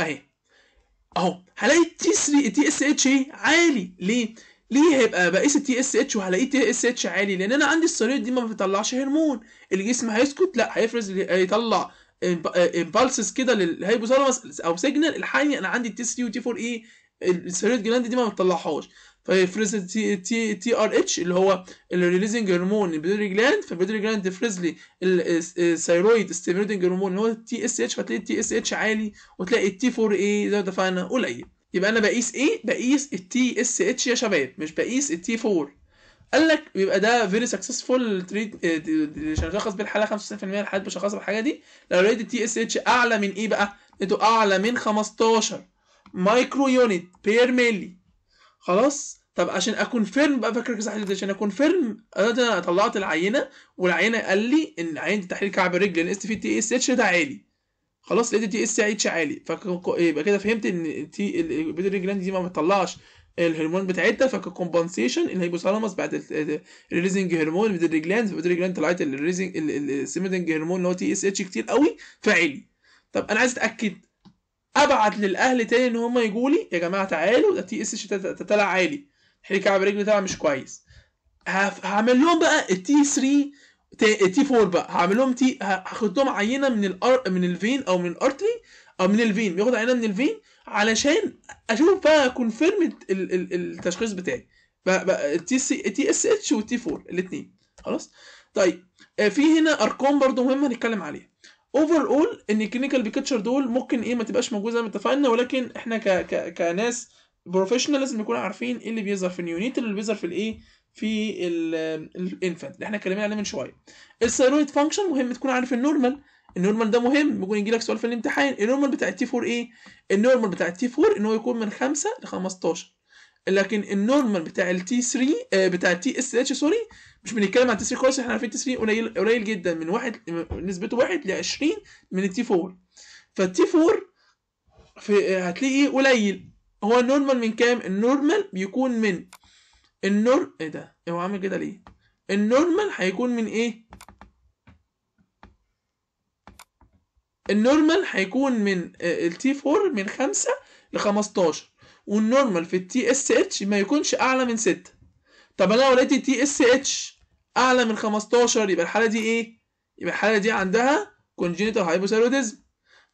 اهي اهو هلاقي التي 3 التي اس اتش ايه عالي ليه ليه هيبقى بقيس التي اس اتش وهلاقيه تي اس اتش عالي لان انا عندي الصليب دي ما بتطلعش هرمون الجسم هيسكت لا هيفرز هيطلع امبالسز كده للهيبوثالامس او سيجنال الحقيقي انا عندي تي 3 وتي 4 ايه e، السيرويد جلاند دي ما بتطلعهاش فيفرز تي تي تي ار اتش اللي هو الريليزنج هرمون البيدري جلاند فالبيدري جلاند تفرز لي الثيرويد ستيميوليتنج هرمون اللي هو تي اس اتش فتلاقي تي اس اتش عالي وتلاقي التي 4 اي زي ما اتفقنا قليل يبقى انا بقيس ايه بقيس التي اس اتش يا شباب مش بقيس التي 4 قال لك بيبقى ده فيري سكسسفول تريت شخص بالحاله 95% الحالات بشخص بالحاجه دي لو لقيت التي اس اتش اعلى من ايه بقى لقيته اعلى من 15 مايكرو يونت بير ملي خلاص طب عشان فيرم بقى فاكر صح ده عشان فيرم انا طلعت العينه والعينه قال لي ان عينه تحليل كعب الرجل لان اس في تي اس اتش ده عالي خلاص لقيت تي اس اتش عالي فيبقى كده فهمت ان تي البيتري جلاند دي ما بتطلعش الهرمون بتاعتها هي الهيبوثالاموس بعد الريزنج هرمون البيتري جلاند البيتري جلاند طلعت الريزنج السيميدنج هرمون اللي هو تي اس اتش كتير قوي فعلي طب انا عايز اتاكد ابعت للاهل تاني ان هم يجوا لي يا جماعه تعالوا ده تي اس اتش طلع عالي حلي على رجلي طلع مش كويس هعمل لهم بقى التي 3 تي 4 بقى هعمل لهم تي هاخد لهم عينه من الار من الفين او من الارتري او من الفين ياخد عينه من الفين علشان اشوف بقى كونفيرم التشخيص بتاعي تي سي تي اس اتش والتي 4 الاثنين خلاص طيب آه، في هنا ارقام برضو مهمه هنتكلم عليها اوفر اول ان الكلينيكال بيكتشر دول ممكن ايه ما تبقاش موجوده زي ما اتفقنا ولكن احنا ك ك كناس بروفيشنال لازم نكون عارفين ايه اللي بيظهر في النيونيتال اللي بيظهر في الايه في الانفنت اللي احنا اتكلمنا عليه من شويه الثيرويد فانكشن مهم تكون عارف النورمال النورمال ده مهم ممكن يجي لك سؤال في الامتحان النورمال بتاع التي 4 ايه النورمال بتاع التي 4 ان هو يكون من 5 ل 15 لكن النورمال بتاع التي 3 آه، بتاع التي اس اتش سوري مش بنتكلم عن التي 3 خالص احنا عارفين التي 3 قليل قليل جدا من واحد نسبته 1 ل 20 من التي 4 فالتي 4 في آه، هتلاقيه قليل هو النورمال من كام النورمال بيكون من النور ايه ده هو عامل كده ليه النورمال هيكون من ايه النورمال هيكون من آه، t 4 من 5 ل 15 والنورمال في ال TSH ما يكونش اعلى من 6 طب انا لو لقيت ال TSH اعلى من 15 يبقى الحاله دي ايه يبقى الحاله دي عندها congenital hypothyroidism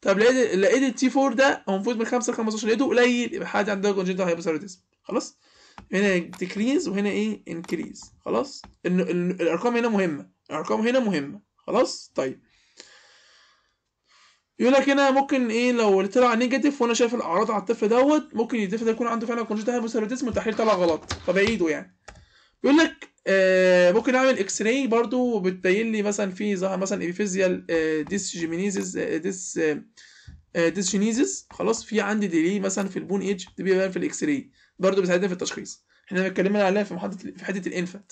طب لقيت لقيت t 4 ده هو المفروض من 5 ل 15 لقيته قليل يبقى الحاله دي عندها congenital hypothyroidism خلاص هنا decrease وهنا ايه increase خلاص ان الارقام هنا مهمه الارقام هنا مهمه خلاص طيب يقول لك هنا ممكن ايه لو طلع نيجاتيف وانا شايف الاعراض على الطفل دوت ممكن الطفل ده يكون عنده فعلا كونجكتيفال هايبوثايروديزم والتحليل طلع غلط فبعيده يعني بيقول لك آه ممكن اعمل اكس راي برضو وبتبين لي مثلا في ظهر مثلا ابيفيزيال آه ديس جيمينيزيز آه ديس آه ديسجينيزز آه، خلاص في عندي ديلي مثلا في البون ايج بيبان في الاكس راي برضه بيساعدنا في التشخيص احنا اتكلمنا عليها في محطه في حته الانفنت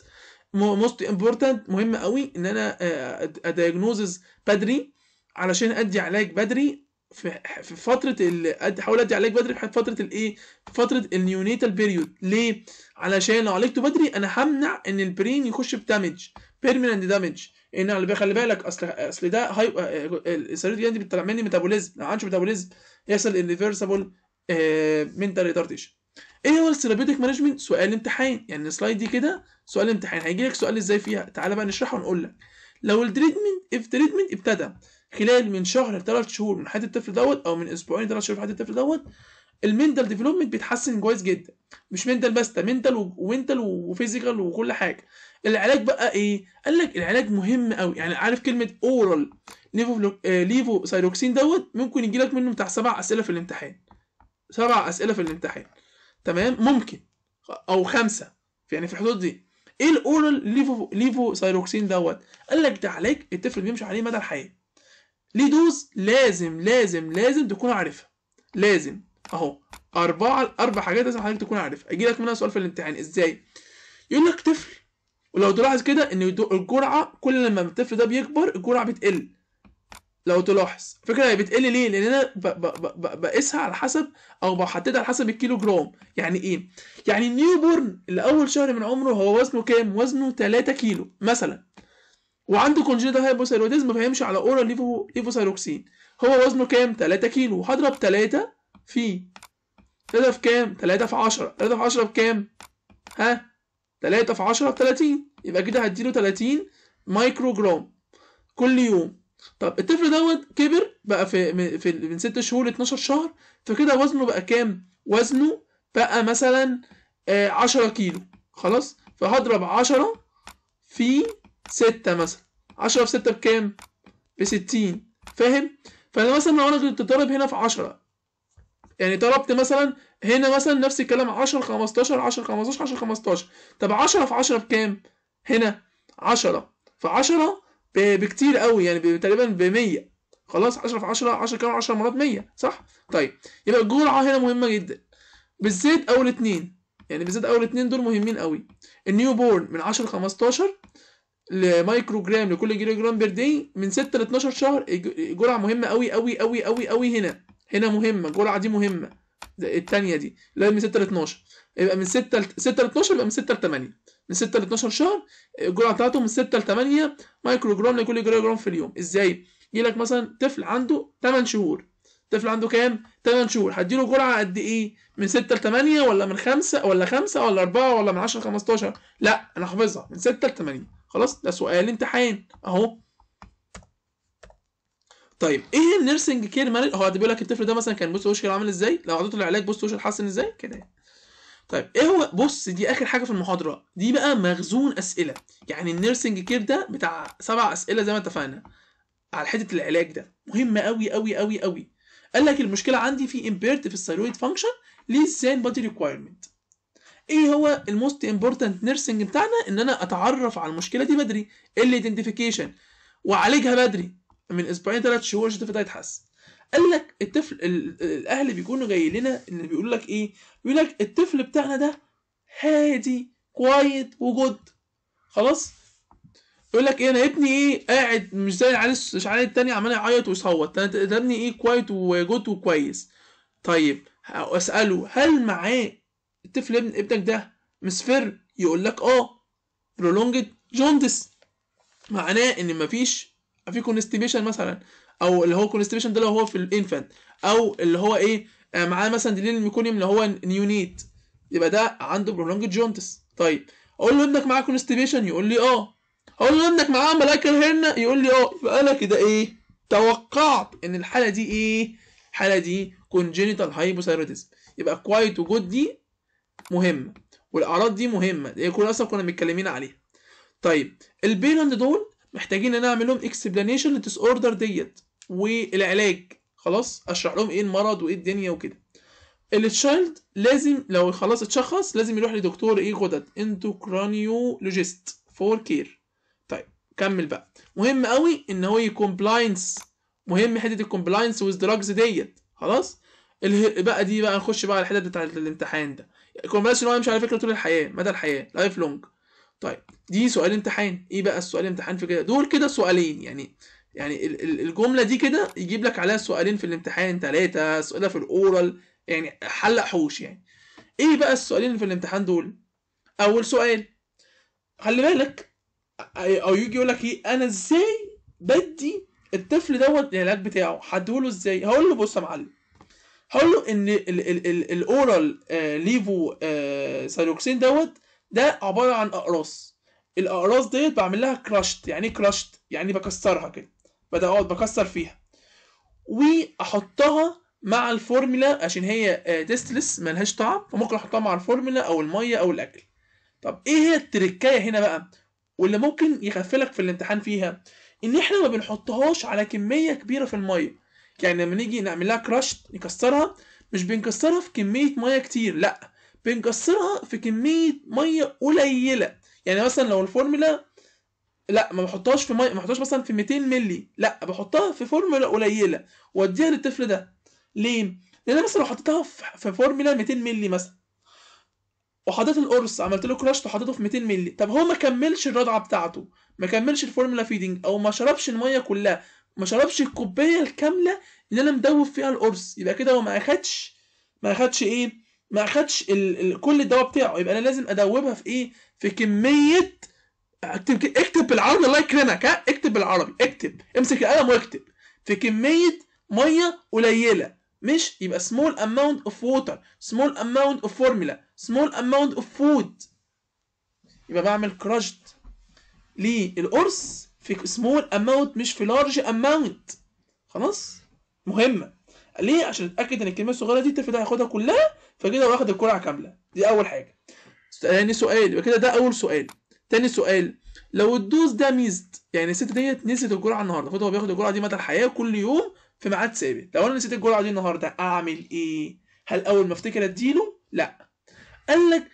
موست امبورتنت مهم قوي ان انا آه، ادياجنوزز بدري علشان ادي علاج بدري في فتره ال احاول ادي علاج بدري في فتره الايه فتره النيونيتال بيريود ليه علشان لو عالجته بدري انا همنع ان البرين يخش بدامج دامج بيرمننت دامج ان اللي خلي بالك اصل اصل ده هاي آه، الثيرويد جلاند بتطلع مني ميتابوليزم لو ما عندش ميتابوليزم يحصل انريفرسبل منتال ريتارديشن ايه هو الثيرابيوتيك مانجمنت سؤال امتحان يعني السلايد دي كده سؤال امتحان هيجي لك سؤال ازاي فيها تعالى بقى نشرحه ونقول لك لو التريتمنت اف تريتمنت ابتدى خلال من شهر لثلاث شهور من حياه الطفل دوت او من اسبوعين لثلاث شهور في حياه الطفل دوت المنتال ديفلوبمنت بيتحسن كويس جدا مش منتال بس ده منتال ومنتال وفيزيكال وكل حاجه العلاج بقى ايه قال لك العلاج مهم قوي يعني عارف كلمه اورال ليفو آه، ليفو سايروكسين دوت ممكن يجي لك منه بتاع سبع اسئله في الامتحان سبع اسئله في الامتحان تمام ممكن او خمسه يعني في الحدود دي ايه الاورال ليفو ليفو سايروكسين دوت قال لك ده علاج الطفل بيمشي عليه مدى الحياه ليه دوز لازم لازم لازم تكون عارفها لازم اهو اربعه اربع حاجات لازم حضرتك تكون عارف اجي لك منها سؤال في الامتحان ازاي يقول لك طفل ولو تلاحظ كده ان الجرعه كل لما الطفل ده بيكبر الجرعه بتقل لو تلاحظ فكره هي بتقل ليه لان انا بقيسها على حسب او بحددها على حسب الكيلو جرام يعني ايه يعني النيو بورن اللي اول شهر من عمره هو وزنه كام وزنه 3 كيلو مثلا وعنده كونجنيتال ما فهيمشي على اورال ليفو ليفوثايروكسين هو وزنه كام 3 كيلو وهضرب 3 في 3 في كام 3 في 10 3 في 10 بكام ها 3 في 10 ب 30 يبقى كده هديله 30 مايكرو جرام كل يوم طب الطفل دوت كبر بقى في في من 6 شهور ل 12 شهر فكده وزنه بقى كام وزنه بقى مثلا 10 آه، كيلو خلاص فهضرب 10 في 6 مثلا 10 في 6 بكام ب 60 فاهم فانا مثلا لو انا كنت ضارب هنا في 10 يعني ضربت مثلا هنا مثلا نفس الكلام 10 15 10 15 10 15 طب 10 في 10 بكام هنا 10 ف 10 بكتير قوي يعني تقريبا ب 100 خلاص 10 في 10 10 كام 10 مرات 100 صح طيب يبقى الجرعه هنا مهمه جدا بالذات اول اثنين يعني بالذات اول اثنين دول مهمين قوي النيو بورن من 10 ل 15 لمايكرو جرام لكل جيلو جرام بير دي من 6 ل 12 شهر جرعه مهمه قوي قوي قوي قوي قوي هنا هنا مهمه الجرعه دي مهمه الثانيه دي اللي هي من 6 ل 12 يبقى من 6 ل 6 ل 12 يبقى من 6 ل 8 من 6 ل 12 شهر الجرعه بتاعته من 6 ل 8 مايكرو جرام لكل جرام, جرام في اليوم ازاي يجي لك مثلا طفل عنده 8 شهور طفل عنده كام 8 شهور هديله جرعه قد ايه من 6 ل 8 ولا من 5 ولا 5 ولا 4 ولا من 10 ل 15 لا انا حافظها من 6 ل 8 خلاص ده سؤال امتحان اهو طيب ايه النيرسنج كير مانج هو بيقول لك الطفل ده مثلا كان بوست اوشكل عامل ازاي لو اعطيته العلاج بوست اوشكل اتحسن ازاي كده يعني. طيب ايه هو بص دي اخر حاجه في المحاضره دي بقى مخزون اسئله يعني النيرسنج كير ده بتاع سبع اسئله زي ما اتفقنا على حته العلاج ده مهم قوي قوي قوي قوي قال لك المشكله عندي في امبيرت في الثيرويد فانكشن للزين بادي ريكويرمنت ايه هو الموست امبورتنت نيرسنج بتاعنا ان انا اتعرف على المشكله دي بدري الايدنتيفيكيشن واعالجها بدري من اسبوعين ثلاث شهور عشان الطفل ده يتحسن قال لك الطفل الاهل بيكونوا جايين لنا ان بيقول لك ايه بيقول لك الطفل بتاعنا ده هادي كويت وجود خلاص يقول لك ايه انا ابني ايه قاعد مش زي العيال مش عيال التاني عمال يعيط ويصوت ده ابني ايه كويت وجود وكويس طيب اساله هل معاه الطفل ابن ابنك ده مصفر يقول لك اه برولونجد جوندس معناه ان مفيش في كونستيبيشن مثلا او اللي هو كونستيبيشن ده لو هو في الانفنت او اللي هو ايه آه، معاه مثلا دليل الميكونيوم اللي هو نيونيت يبقى ده عنده برولونج جونتس طيب اقول له ابنك معاه كونستيبيشن يقول لي اه اقول له ابنك معاه ملايكه الهرنه يقول لي اه يبقى انا كده ايه توقعت ان الحاله دي ايه الحاله دي كونجينيتال هايبوثايرويدزم يبقى كوايت وجود دي مهمه والاعراض دي مهمه دي كل اصلا كنا متكلمين عليها طيب البيلاند دول محتاجين نعمل لهم اكسبلانيشن للديس اوردر ديت والعلاج خلاص اشرح لهم ايه المرض وايه الدنيا وكده التشايلد لازم لو خلاص اتشخص لازم يروح لدكتور ايه غدد اندوكرانيولوجيست فور كير طيب كمل بقى مهم قوي ان هو يكومبلاينس مهم حته الكومبلاينس ويز دراجز ديت خلاص اله... بقى دي بقى نخش بقى على الحتت بتاعه الامتحان ده الكومبلاينس ان هو مش على فكره طول الحياه مدى الحياه لايف لونج طيب دي سؤال امتحان ايه بقى السؤال امتحان في كده دول كده سؤالين يعني يعني الجمله دي كده يجيب لك عليها سؤالين في الامتحان ثلاثه اسئله في الاورال يعني حلق حوش يعني ايه بقى السؤالين اللي في الامتحان دول اول سؤال خلي بالك او يجي يقول لك ايه انا ازاي بدي الطفل دوت العلاج بتاعه هديهوله ازاي هقول له بص يا معلم هقول له ان الاورال آه، ليفو آه، سالوكسين دوت ده عباره عن اقراص الاقراص ديت بعمل لها كراشت يعني ايه كراشت يعني إيه بكسرها كده بدأ اقعد بكسر فيها واحطها مع الفورمولا عشان هي تيستلس آه، ملهاش طعم فممكن احطها مع الفورمولا او الميه او الاكل طب ايه هي التركايه هنا بقى واللي ممكن يغفلك في الامتحان فيها ان احنا ما بنحطهاش على كميه كبيره في الميه يعني لما نيجي نعمل لها كراشت نكسرها مش بنكسرها في كميه ميه كتير لا بنكسرها في كميه ميه قليله يعني مثلا لو الفورمولا لا ما بحطهاش في ميه ما بحطهاش مثلا في 200 مللي لا بحطها في فورمولا قليله واديها للطفل ده ليه؟ لان مثلا لو حطيتها في فورمولا 200 مللي مثلا وحطيت القرص عملت له كراش وحطيته في 200 مللي طب هو ما كملش الرضعه بتاعته ما كملش الفورمولا فيدنج او ما شربش الميه كلها ما شربش الكوبايه الكامله اللي انا مدوب فيها القرص يبقى كده هو ما اخدش ما اخدش ايه ما اخدش كل الدواء بتاعه يبقى انا لازم ادوبها في ايه في كميه اكتب بالعربي الله يكرمك ها اكتب بالعربي اكتب امسك القلم واكتب في كميه ميه قليله مش يبقى small amount of water small amount of formula small amount of food يبقى بعمل crushed للقرص في small amount مش في large amount خلاص مهمه ليه عشان اتاكد ان الكميه الصغيره دي التف ده هياخدها كلها فكده واخد القرعه كامله دي اول حاجه تاني سؤال يبقى كده ده اول سؤال تاني سؤال لو الدوز ده ميزت يعني الست ديت نسيت الجرعه النهارده فهو بياخد الجرعه دي مدى الحياه كل يوم في ميعاد ثابت لو انا نسيت الجرعه دي النهارده اعمل ايه هل اول ما افتكر اديله لا قال لك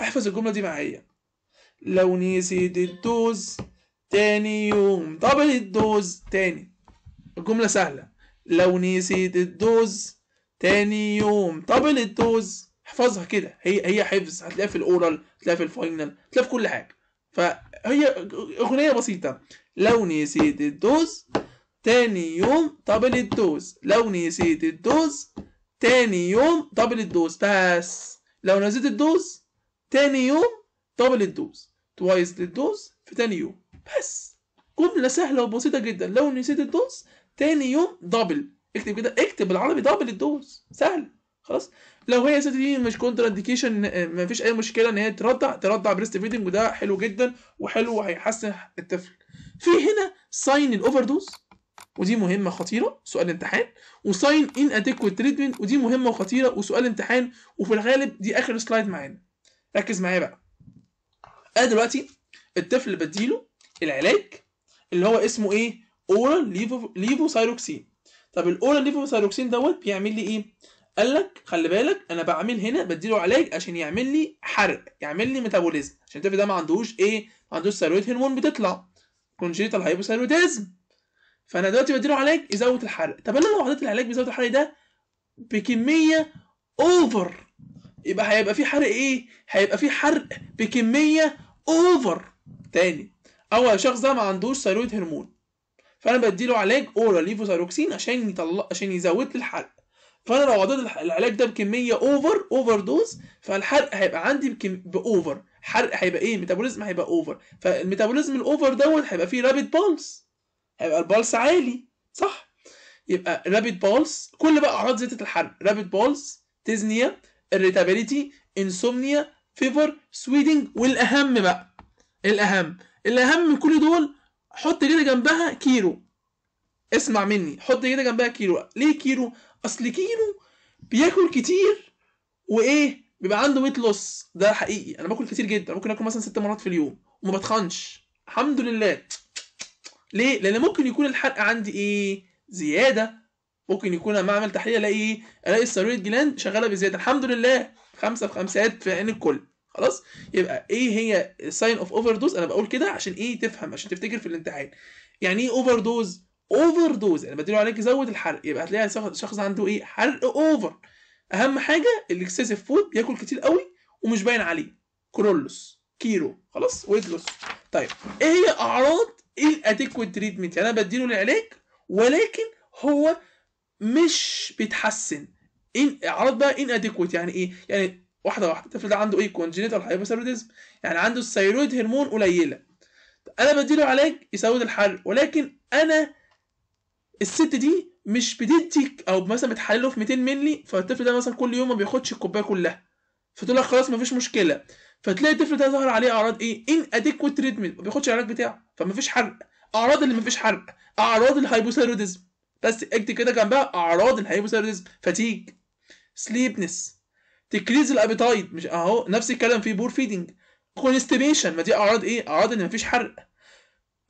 احفظ الجمله دي معايا لو نسيت الدوز تاني يوم دبل الدوز تاني الجمله سهله لو نسيت الدوز تاني يوم طبل الدوز احفظها كده هي هي حفظ هتلاقيها في الاورال هتلاقيها في الفاينل هتلاقيها في كل حاجه فهي اغنيه بسيطه لو نسيت الدوز تاني يوم طبل الدوز لو نسيت الدوز تاني يوم طبل الدوز بس لو نسيت الدوز تاني يوم طبل الدوز توايس للدوز في تاني يوم بس جملة سهلة وبسيطة جدا لو نسيت الدوز تاني يوم دبل اكتب كده اكتب بالعربي دبل الدوز سهل خلاص لو هي الست دي مش كونتر انديكيشن مفيش اي مشكله ان هي ترضع ترضع بريست فيدنج وده حلو جدا وحلو وهيحسن الطفل في هنا ساين الاوفر دوز ودي مهمه خطيره سؤال امتحان وساين ان اديكويت تريتمنت ودي مهمه وخطيره وسؤال امتحان وفي الغالب دي اخر سلايد معانا ركز معايا بقى انا دلوقتي الطفل بديله العلاج اللي هو اسمه ايه اورال سايروكسين طب الاورال سايروكسين دوت بيعمل لي ايه؟ قال لك خلي بالك انا بعمل هنا بديله علاج عشان يعمل لي حرق يعمل لي ميتابوليزم عشان الطفل ده ما عندوش ايه؟ ما عندوش ثيرويد هرمون بتطلع كونجيتال هايبوثيروديزم فانا دلوقتي بديله علاج يزود الحرق طب انا لو حطيت العلاج بيزود الحرق ده بكميه اوفر يبقى هيبقى في حرق ايه؟ هيبقى في حرق بكميه اوفر تاني اول شخص ده ما عندوش ثيرويد هرمون فانا بديله علاج اورا ليفوثايروكسين عشان يطلع عشان يزود لي الحرق فانا لو عضيت العلاج ده بكميه اوفر اوفر دوز فالحرق هيبقى عندي بكم... باوفر حرق هيبقى ايه ميتابوليزم هيبقى اوفر فالميتابوليزم الاوفر دوت هيبقى فيه رابيد بالس هيبقى البالس عالي صح يبقى رابيد بالس كل بقى اعراض زياده الحرق رابيد بالس تزنيه الريتابيليتي انسومنيا فيفر سويدنج والاهم بقى الاهم الاهم من كل دول حط كده جنبها كيلو اسمع مني حط كده جنبها كيلو ليه كيلو اصل كيلو بياكل كتير وايه بيبقى عنده ويت لوس ده حقيقي انا باكل كتير جدا ممكن اكل مثلا ست مرات في اليوم وما بتخنش الحمد لله ليه لان ممكن يكون الحرق عندي ايه زياده ممكن يكون لما اعمل تحليل الاقي ايه الاقي الثيرويد جلاند شغاله بزياده الحمد لله خمسة في خمسات في عين الكل خلاص يبقى ايه هي ساين اوف اوفر دوز انا بقول كده عشان ايه تفهم عشان تفتكر في الامتحان يعني ايه اوفر دوز اوفر دوز انا بديله عليك زود الحرق يبقى هتلاقي شخص عنده ايه حرق اوفر اهم حاجه الاكسسيف فود بياكل كتير قوي ومش باين عليه كرولوس كيلو خلاص ويت طيب ايه هي اعراض الاديكويت تريتمنت يعني انا بديله العلاج ولكن هو مش بيتحسن ان اعراض بقى ان اديكويت يعني ايه يعني واحده واحده الطفل ده عنده ايه كونجنيتال هايبوثيروديزم يعني عنده الثايرويد هرمون قليله انا بديله علاج يسود الحر ولكن انا الست دي مش بتدي او مثلا بتحلله في 200 مللي فالطفل ده مثلا كل يوم ما بياخدش الكوبايه كلها فتقول لك خلاص مفيش مشكله فتلاقي الطفل ده ظهر عليه اعراض ايه ان اديكويت تريتمنت ما بياخدش العلاج بتاعه فمفيش حرق اعراض اللي مفيش حرق اعراض الهايبوثيروديزم بس اكتب كده جنبها اعراض الهايبوثيروديزم فتيج سليبنس تكريز الابيتايد مش اهو نفس الكلام في بور فيدنج كونستيبيشن ما دي اعراض ايه اعراض ان مفيش حرق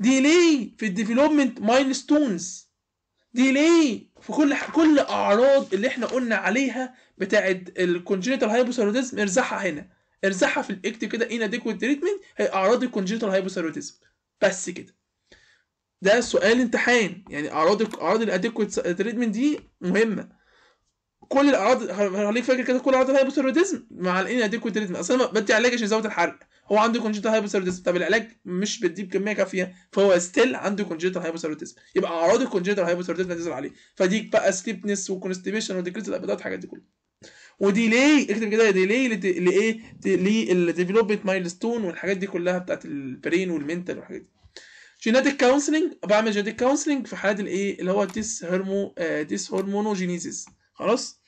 ديلي في الديفلوبمنت مايلستونز ديلي في كل كل اعراض اللي احنا قلنا عليها بتاعه الكونجنيتال هايبوثيرويديزم ارزحها هنا ارزحها في الاكت كده ان اديكويت تريتمنت هي اعراض الكونجنيتال هايبوثيرويديزم بس كده ده سؤال امتحان يعني اعراض اعراض الاديكويت تريتمنت دي مهمه كل الاعراض هخليك فاكر كده كل اعراض الهايبوثيرويديزم مع اديك كوتريتم اصل انا بدي علاج عشان ازود الحرق هو عنده كونجنتال هايبوثيرويديزم طب العلاج مش بديه بكميه كافيه فهو ستيل عنده كونجنتال هايبوثيرويديزم يبقى اعراض الكونجنتال هايبوثيرويديزم هتنزل عليه فديك بقى سليبنس وكونستيبيشن وديكريت الابدات والحاجات دي كلها وديلي اكتب كده ديلي لايه للديفلوبمنت مايلستون والحاجات دي كلها بتاعت البرين والمنتال والحاجات دي جينيتك كونسلنج بعمل جينيتك كونسلنج في حالات الايه اللي هو ديس هرمو ديس هرمونوجينيزيس خلاص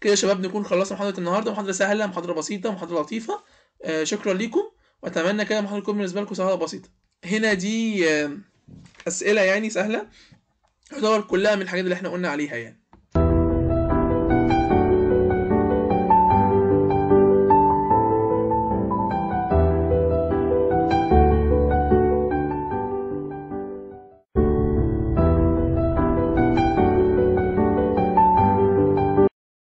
كده يا شباب نكون خلصنا محاضره النهارده محاضره سهله محاضره بسيطه محاضره لطيفه آه شكرا ليكم واتمنى كده محاضره تكون بالنسبه لكم سهله بسيطه هنا دي آه اسئله يعني سهله تعتبر كلها من الحاجات اللي احنا قلنا عليها يعني